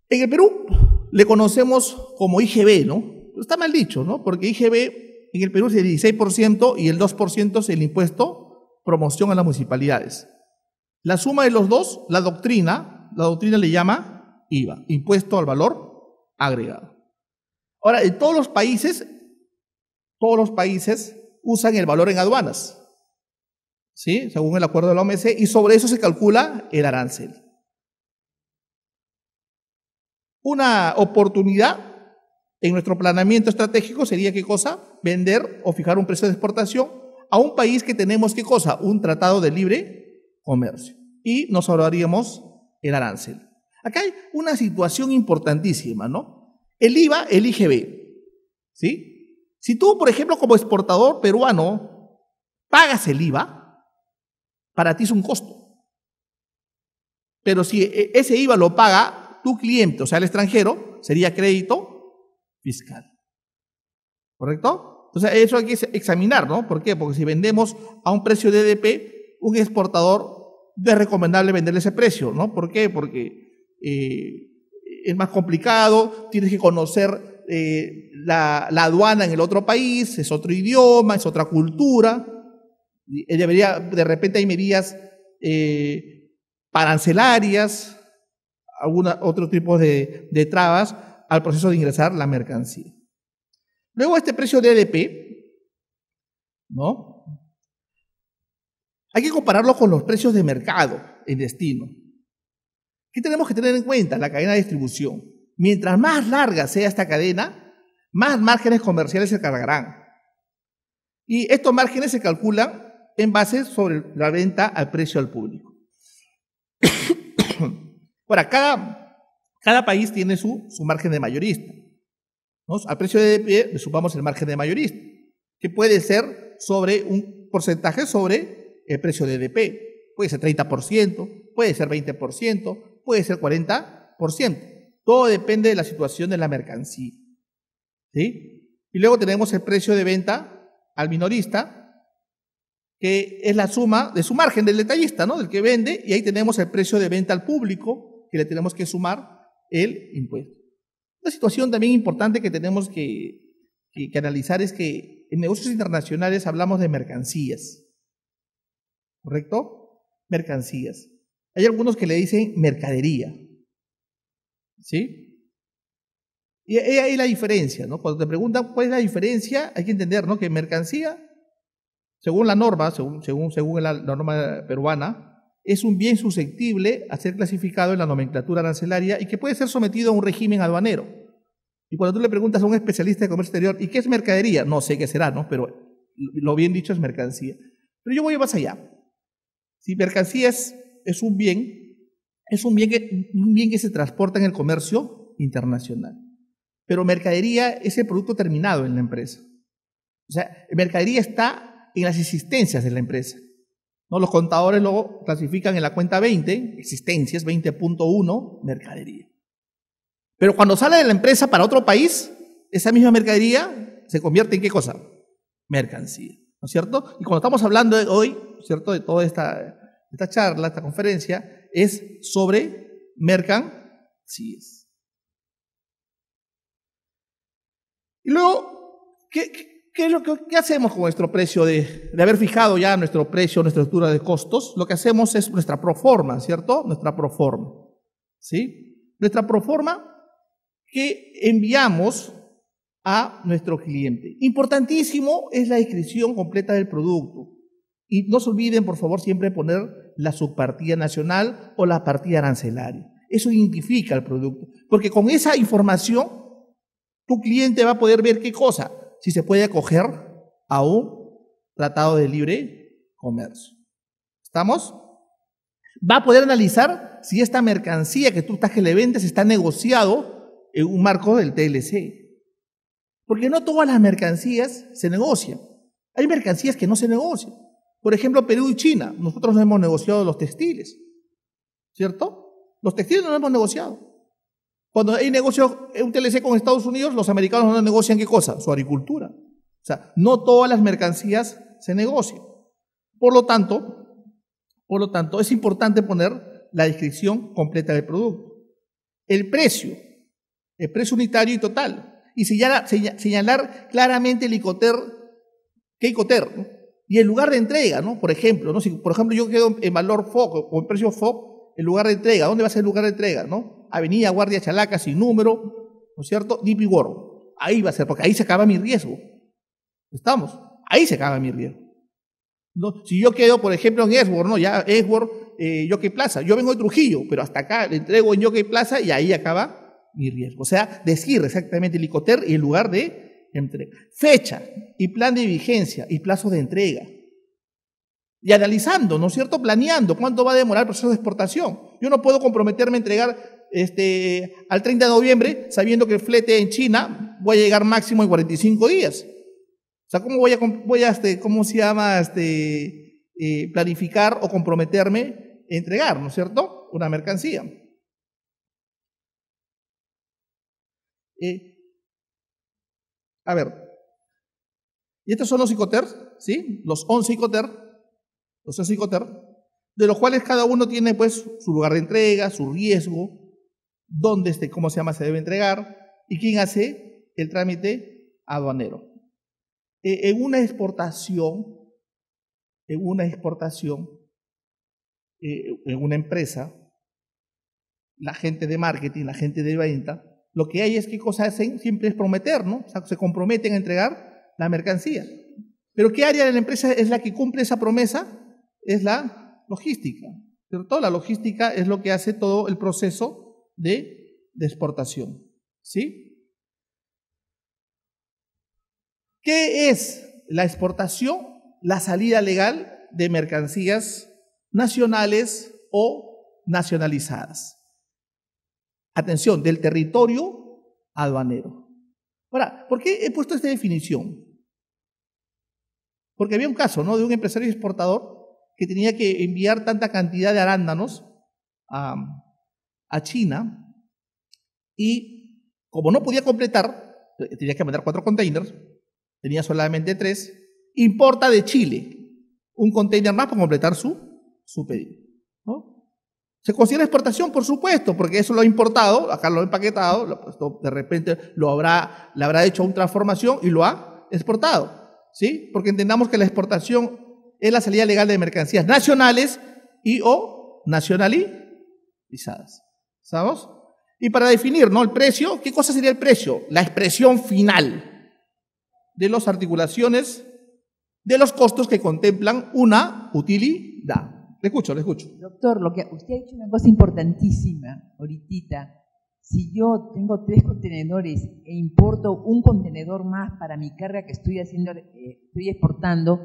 En el Perú le conocemos como IGB, ¿no? Está mal dicho, ¿no? Porque IGB en el Perú es el 16% y el 2% es el impuesto promoción a las municipalidades. La suma de los dos, la doctrina, la doctrina le llama IVA, impuesto al valor agregado. Ahora, en todos los países, todos los países usan el valor en aduanas, ¿sí? según el acuerdo de la OMC, y sobre eso se calcula el arancel. Una oportunidad en nuestro planeamiento estratégico sería qué cosa? Vender o fijar un precio de exportación a un país que tenemos qué cosa? Un tratado de libre comercio. Y nos ahorraríamos el arancel. Acá hay una situación importantísima, ¿no? El IVA, el IGB, ¿sí? Si tú, por ejemplo, como exportador peruano, pagas el IVA, para ti es un costo. Pero si e-, ese IVA lo paga tu cliente, o sea, el extranjero, sería crédito fiscal. ¿Correcto? Entonces, eso hay que examinar, ¿no? ¿Por qué? Porque si vendemos a un precio de EDP, un exportador es recomendable venderle ese precio, ¿no? ¿Por qué? Porque eh, es más complicado, tienes que conocer eh, la, aduana en el otro país, es otro idioma, es otra cultura. Debería, de repente hay medidas parancelarias, eh, alguna, otro tipo de, trabas al proceso de ingresar la mercancía. Luego este precio de EDP, ¿no? Hay que compararlo con los precios de mercado en destino. ¿Qué tenemos que tener en cuenta? La cadena de distribución. Mientras más larga sea esta cadena, más márgenes comerciales se cargarán. Y estos márgenes se calculan en base sobre la venta al precio al público. Ahora, cada, cada país tiene su, margen de mayorista. Al precio de le supamos el margen de mayorista, que puede ser sobre un porcentaje sobre el precio de EDP. Puede ser 30%, puede ser 20%, puede ser 40%. Todo depende de la situación de la mercancía. ¿Sí? Y luego tenemos el precio de venta al minorista, que es la suma de su margen del detallista, ¿no? Del que vende, y ahí tenemos el precio de venta al público, que le tenemos que sumar el impuesto. Una situación también importante que tenemos que, que analizar es que en negocios internacionales hablamos de mercancías. ¿Correcto? Mercancías. Hay algunos que le dicen mercadería. ¿Sí? Y ahí la diferencia, ¿no? Cuando te preguntan cuál es la diferencia, hay que entender, ¿no? Que mercancía, según la norma, según, según, según la, norma peruana, es un bien susceptible a ser clasificado en la nomenclatura arancelaria y que puede ser sometido a un régimen aduanero. Y cuando tú le preguntas a un especialista de comercio exterior, ¿y qué es mercadería? No sé qué será, ¿no? Pero lo bien dicho es mercancía. Pero yo voy más allá. Si mercancía es, es un bien es un bien, que, bien que se transporta en el comercio internacional. Pero mercadería es el producto terminado en la empresa. O sea, mercadería está en las existencias de la empresa. ¿no? Los contadores luego clasifican en la cuenta 20, existencias 20.1, mercadería. Pero cuando sale de la empresa para otro país, esa misma mercadería se convierte en qué cosa? Mercancía, ¿no es cierto? Y cuando estamos hablando hoy, ¿cierto? De toda esta, esta charla, esta conferencia, es sobre mercancías. Y luego, ¿qué, lo que, qué hacemos con nuestro precio de, de, haber fijado ya nuestro precio, nuestra estructura de costos? Lo que hacemos es nuestra proforma, ¿cierto? Nuestra proforma. ¿Sí? Nuestra proforma que enviamos a nuestro cliente. Importantísimo es la descripción completa del producto. Y no se olviden, por favor, siempre poner la subpartida nacional o la partida arancelaria. Eso identifica el producto, porque con esa información tu cliente va a poder ver qué cosa, si se puede acoger a un tratado de libre comercio. ¿Estamos? Va a poder analizar si esta mercancía que tú estás que le vendes está negociado en un marco del TLC. Porque no todas las mercancías se negocian. Hay mercancías que no se negocian. Por ejemplo, Perú y China. Nosotros no hemos negociado los textiles, ¿cierto? Los textiles no los hemos negociado. Cuando hay negocios, un con Estados Unidos, los americanos no negocian qué cosa? Su agricultura. O sea, no todas las mercancías se negocian. Por lo tanto, por lo tanto, es importante poner la descripción completa del producto. El precio, el precio unitario y total. Y señalar, señalar claramente el ICOTER, qué ICOTER, y el lugar de entrega, ¿no? Por ejemplo, ¿no? Si, por ejemplo, yo quedo en valor FOC o en precio FOC, el lugar de entrega, ¿dónde va a ser el lugar de entrega, no? Avenida Guardia Chalaca, sin número, ¿no es cierto? Deep World. Ahí va a ser, porque ahí se acaba mi riesgo. ¿Estamos? Ahí se acaba mi riesgo. Si yo quedo, por ejemplo, en Esworth, ¿no? Ya Esworth, eh, Plaza. Yo vengo de Trujillo, pero hasta acá le entrego en Jockey Plaza y ahí acaba mi riesgo. O sea, decir exactamente el Icoter y el lugar de Fecha y plan de vigencia y plazo de entrega. Y analizando, ¿no es cierto? Planeando cuánto va a demorar el proceso de exportación. Yo no puedo comprometerme a entregar este, al 30 de noviembre sabiendo que el flete en China voy a llegar máximo en 45 días. O sea, ¿cómo voy a, voy este, ¿cómo se llama, este, eh, planificar o comprometerme a entregar, ¿no es cierto? Una mercancía. Eh, a ver, y estos son los icoter, ¿sí? Los 11 icoter, los 11 de los cuales cada uno tiene pues su lugar de entrega, su riesgo, dónde, este, cómo se llama, se debe entregar y quién hace el trámite aduanero. E, en una exportación, en una exportación, eh, en una empresa, la gente de marketing, la gente de venta, lo que hay es que cosas hacen, siempre es prometer, ¿no? O sea, se comprometen a entregar la mercancía. Pero ¿qué área de la empresa es la que cumple esa promesa? Es la logística. ¿Cierto? La logística es lo que hace todo el proceso de, de exportación. ¿Sí? ¿Qué es la exportación? La salida legal de mercancías nacionales o nacionalizadas atención, del territorio aduanero. Ahora, ¿por qué he puesto esta definición? Porque había un caso, ¿no? De un empresario exportador que tenía que enviar tanta cantidad de arándanos a, China y como no podía completar, tenía que mandar cuatro containers, tenía solamente tres, importa de Chile un container más para completar su, su pedido. Se considera exportación, por supuesto, porque eso lo ha importado, acá lo ha empaquetado, de repente lo habrá, le habrá hecho una transformación y lo ha exportado. ¿Sí? Porque entendamos que la exportación es la salida legal de mercancías nacionales y o nacionalizadas. ¿Sabes? Y para definir, ¿no? El precio, ¿qué cosa sería el precio? La expresión final de las articulaciones de los costos que contemplan una utilidad. Le escucho, le escucho. Doctor, lo que usted ha dicho una cosa importantísima ahorita. Si yo tengo tres contenedores e importo un contenedor más para mi carga que estoy haciendo, eh, estoy exportando,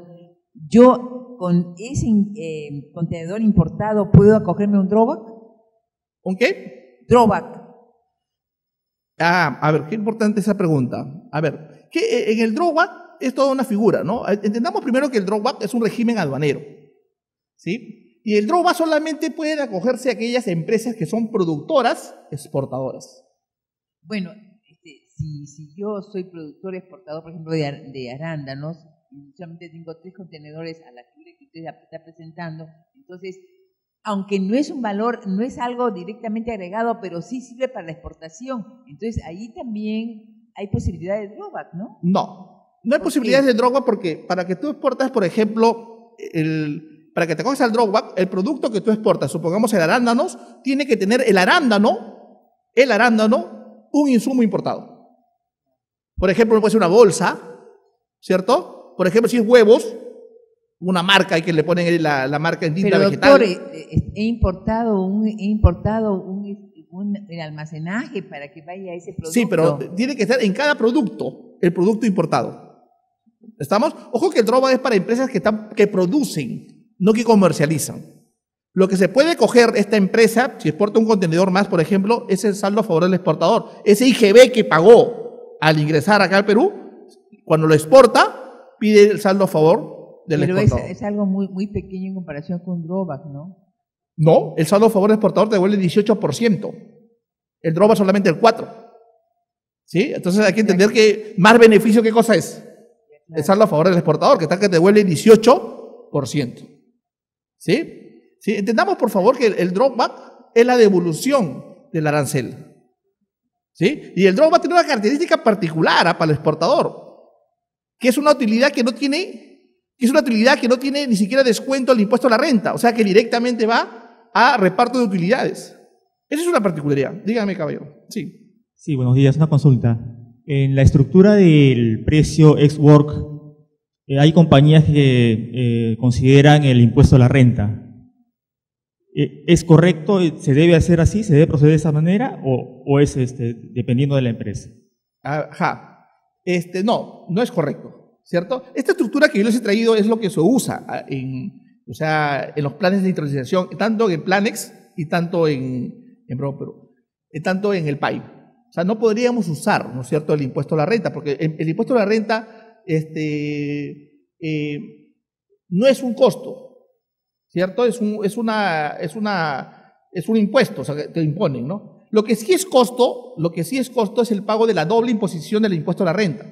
yo con ese eh, contenedor importado puedo acogerme un drawback. ¿Un qué? Drawback. Ah, a ver, qué importante esa pregunta. A ver, que eh, en el drawback es toda una figura, ¿no? Entendamos primero que el drawback es un régimen aduanero. ¿sí? Y el droga solamente puede acogerse a aquellas empresas que son productoras exportadoras. Bueno, este, si, yo soy productor exportador, por ejemplo, de, arándanos, y solamente tengo tres contenedores a la que usted está presentando, entonces aunque no es un valor, no es algo directamente agregado, pero sí sirve para la exportación. Entonces, ahí también hay posibilidades de droga, ¿no? No, no hay posibilidades de droga porque para que tú exportas, por ejemplo, el, para que te coges al drawback, el producto que tú exportas, supongamos el arándanos, tiene que tener el arándano, el arándano, un insumo importado. Por ejemplo, puede ser una bolsa, ¿cierto? Por ejemplo, si es huevos, una marca, hay que le ponen la, la marca en tinta Pero, vegetal. Eh, eh, he importado un, importado un, un, el almacenaje para que vaya ese producto. Sí, pero tiene que estar en cada producto el producto importado. ¿Estamos? Ojo que el droga es para empresas que, están, que producen, no que comercializan. Lo que se puede coger esta empresa, si exporta un contenedor más, por ejemplo, es el saldo a favor del exportador. Ese IGB que pagó al ingresar acá al Perú, cuando lo exporta, pide el saldo a favor del exportador. Pero es, algo muy, muy pequeño en comparación con drogas, ¿no? No, el saldo a favor del exportador te devuelve el 18%. El droga solamente el 4%. ¿Sí? Entonces hay que entender que más beneficio, ¿qué cosa es? El saldo a favor del exportador, que está que te devuelve el 18%. ¿Sí? Entendamos, por favor, que el, dropback es la devolución del arancel. ¿Sí? Y el dropback tiene una característica particular ¿ah? para el exportador, que es una utilidad que no tiene, que es una utilidad que no tiene ni siquiera descuento al impuesto a la renta, o sea que directamente va a reparto de utilidades. Esa es una particularidad. Dígame, caballero. Sí. Sí, buenos días. Una consulta. En la estructura del precio ex work eh, hay compañías que eh, consideran el impuesto a la renta. Eh, ¿Es correcto? ¿Se debe hacer así? ¿Se debe proceder de esa manera? ¿O, es este, dependiendo de la empresa? Ajá. Este, no, no es correcto, ¿cierto? Esta estructura que yo les he traído es lo que se usa ah, en, sea, en los planes de industrialización, tanto en Planex y tanto en, en tanto en el PAI. O sea, no podríamos usar, ¿no es cierto?, el impuesto a la renta, porque el impuesto a la renta este, eh, no es un costo, ¿cierto? Es un, es una, es una, es un impuesto que te imponen, ¿no? Lo que sí es costo, lo que sí es costo es el pago de la doble imposición del impuesto a la renta.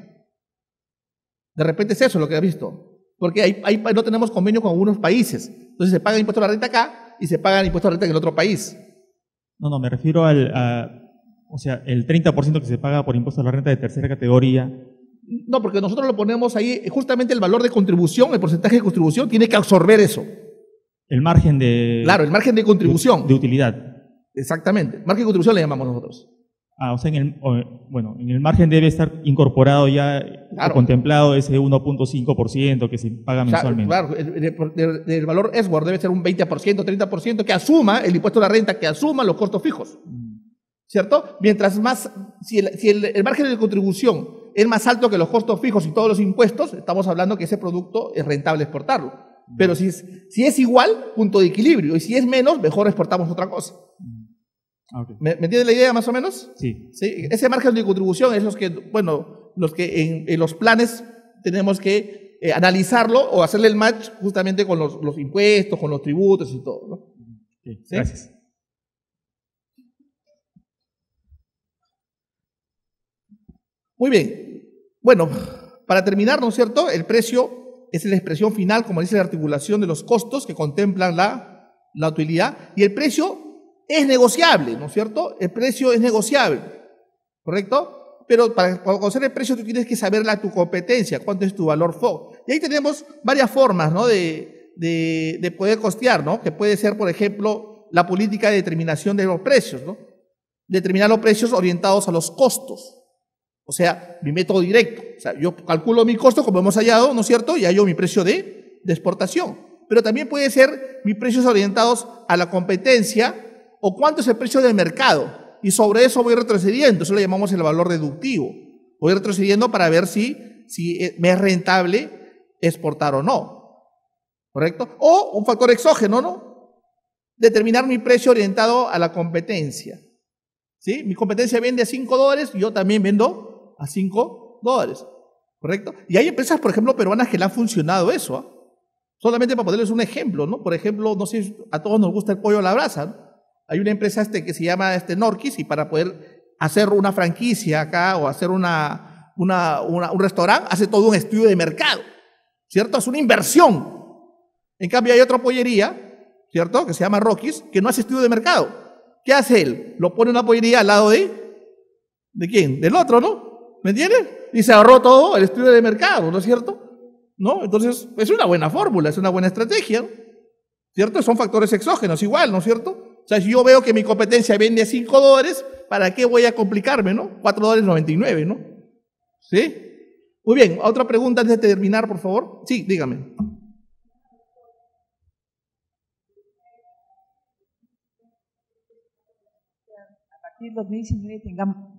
De repente es eso lo que ha visto, porque no tenemos convenio con algunos países. Entonces se paga el impuesto a la renta acá y se paga el impuesto a la renta en el otro país. No, no, me refiero al, o sea, el 30% que se paga por impuesto a la renta de tercera categoría no, porque nosotros lo ponemos ahí, justamente el valor de contribución, el porcentaje de contribución, tiene que absorber eso. El margen de... Claro, el margen de contribución. De utilidad. Exactamente. Margen de contribución le llamamos nosotros. Ah, o sea, en el, bueno, en el margen debe estar incorporado ya, contemplado ese 1.5% que se paga mensualmente. Claro, El, valor valor debe ser un 20%, 30%, que asuma el impuesto a la renta, que asuma los costos fijos. Mm. ¿Cierto? Mientras más, el, si el margen de contribución es más alto que los costos fijos y todos los impuestos, estamos hablando que ese producto es rentable exportarlo. Pero si es, si es igual, punto de equilibrio. Y si es menos, mejor exportamos otra cosa. Mm. ¿Me, entiendes la idea más o menos? Sí. Ese margen de contribución es los que, bueno, los que en, los planes tenemos que eh, analizarlo o hacerle el match justamente con los, impuestos, con los tributos y todo. ¿no? Mm. Gracias. Muy bien. Bueno, para terminar, ¿no es cierto? El precio es la expresión final, como dice la articulación de los costos que contemplan la, utilidad. Y el precio es negociable, ¿no es cierto? El precio es negociable, ¿correcto? Pero para, conocer el precio tú tienes que saber la, tu competencia, cuánto es tu valor fo Y ahí tenemos varias formas, ¿no? de poder costear, ¿no? Que puede ser, por ejemplo, la política de determinación de los precios, ¿no? Determinar los precios orientados a los costos. O sea, mi método directo. O sea, yo calculo mi costo como hemos hallado, ¿no es cierto? Y hallo mi precio de, exportación. Pero también puede ser mis precios orientados a la competencia o cuánto es el precio del mercado. Y sobre eso voy retrocediendo. Eso lo llamamos el valor deductivo. Voy retrocediendo para ver si, si eh, me es rentable exportar o no. ¿Correcto? O un factor exógeno, ¿no? Determinar mi precio orientado a la competencia. ¿Sí? Mi competencia vende a 5 dólares, yo también vendo a 5 dólares. ¿Correcto? Y hay empresas, por ejemplo, peruanas que le han funcionado eso. ¿ah? Solamente para ponerles un ejemplo, ¿no? Por ejemplo, no sé si a todos nos gusta el pollo a la brasa. ¿no? Hay una empresa este que se llama este Norquis y para poder hacer una franquicia acá o hacer una, una, un restaurante, hace todo un estudio de mercado. ¿Cierto? Es una inversión. En cambio, hay otra pollería, ¿cierto? Que se llama Rockies, que no hace estudio de mercado. ¿Qué hace él? Lo pone una pollería al lado de. ¿De quién? Del otro, ¿no? ¿Me entiendes? Y se ahorró todo el estudio de mercado, ¿no es cierto? ¿No? Entonces, es una buena fórmula, es una buena estrategia, ¿cierto? Son factores exógenos igual, ¿no es cierto? O sea, si yo veo que mi competencia vende a 5 dólares, ¿para qué voy a complicarme, no? 4 dólares 99, ¿no? ¿Sí? Muy bien, otra pregunta antes de terminar, por favor. Sí, dígame. A partir de 2019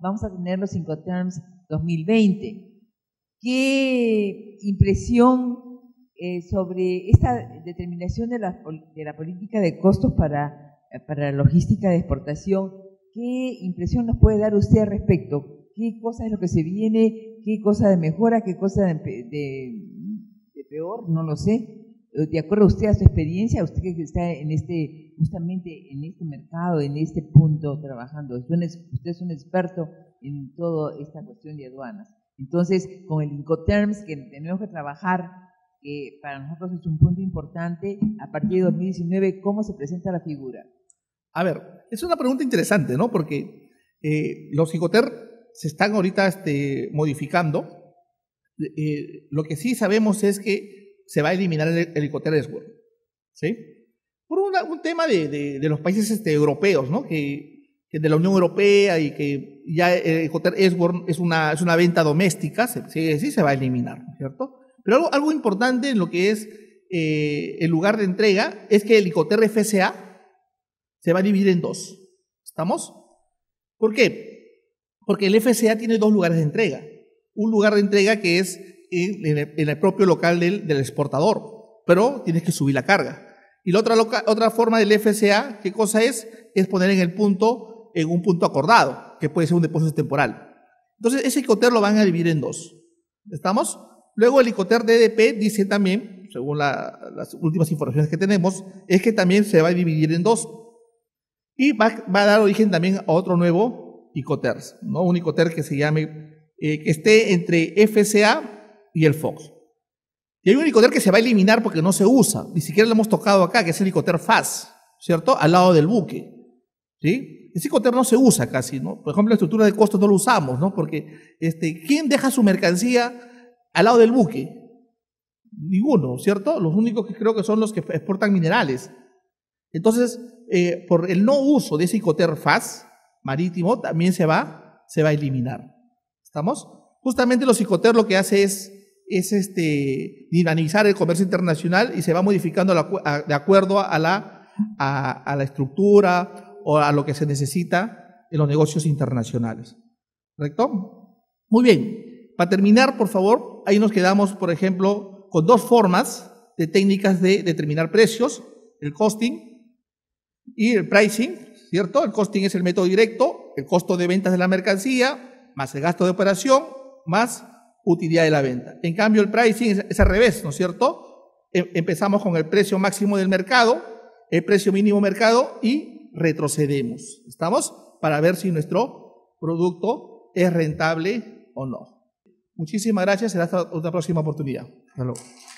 vamos a tener los 5 terms. 2020. ¿Qué impresión eh, sobre esta determinación de la, política de costos para, la logística de exportación? ¿Qué impresión nos puede dar usted al respecto? ¿Qué cosa es lo que se viene? ¿Qué cosa de mejora? ¿Qué cosa de peor? No lo sé. Eh, de acuerdo a usted, a su experiencia, usted que está en este, justamente en este mercado, en este punto trabajando, usted es un experto en toda esta cuestión de aduanas. Entonces, con el Incoterms que tenemos que trabajar, que para nosotros es un punto importante, a partir de 2019, ¿cómo se presenta la figura? A ver, es una pregunta interesante, ¿no? Porque eh, los Incoterms se están ahorita este, modificando. Eh, lo que sí sabemos es que se va a eliminar el helicóptero ¿sí? Por un tema de, los países este, europeos, ¿no? Que, que, de la Unión Europea y que ya el helicóptero es una, es una venta doméstica, se, sí, sí, se va a eliminar, ¿cierto? Pero algo, importante en lo que es eh, el lugar de entrega es que el helicóptero FSA se va a dividir en dos. ¿Estamos? ¿Por qué? Porque el FSA tiene dos lugares de entrega. Un lugar de entrega que es en el, propio local del, exportador, pero tienes que subir la carga. Y la otra, otra forma del FSA, ¿qué cosa es? Es poner en el punto, en un punto acordado, que puede ser un depósito temporal. Entonces, ese ICOTER lo van a dividir en dos. ¿Estamos? Luego, el ICOTER DDP dice también, según las últimas informaciones que tenemos, es que también se va a dividir en dos. Y va, va a dar origen también a otro nuevo ICOTER, ¿no? Un ICOTER que se llame, eh, que esté entre FCA y el Fox. Y hay un licoter que se va a eliminar porque no se usa, ni siquiera lo hemos tocado acá, que es el icoter FAS, ¿cierto? Al lado del buque. ¿Sí? Ese licoter no se usa casi, ¿no? Por ejemplo, la estructura de costos no lo usamos, ¿no? Porque, este, ¿quién deja su mercancía al lado del buque? Ninguno, ¿cierto? Los únicos que creo que son los que exportan minerales. Entonces, eh, por el no uso de ese icoter FAS marítimo, también se va, se va a eliminar. ¿Estamos? Justamente los icoter lo que hace es es este, dinamizar el comercio internacional y se va modificando de acuerdo a la, la estructura o a lo que se necesita en los negocios internacionales. ¿Correcto? Muy bien. Para terminar, por favor, ahí nos quedamos, por ejemplo, con dos formas de técnicas de determinar precios, el costing y el pricing, ¿cierto? El costing es el método directo, el costo de ventas de la mercancía, más el gasto de operación, más utilidad de la venta. En cambio, el pricing es, al revés, ¿no es cierto? E, empezamos con el precio máximo del mercado, el precio mínimo mercado y retrocedemos. ¿Estamos? Para ver si nuestro producto es rentable o no. Muchísimas gracias, será hasta otra próxima oportunidad. Hasta luego.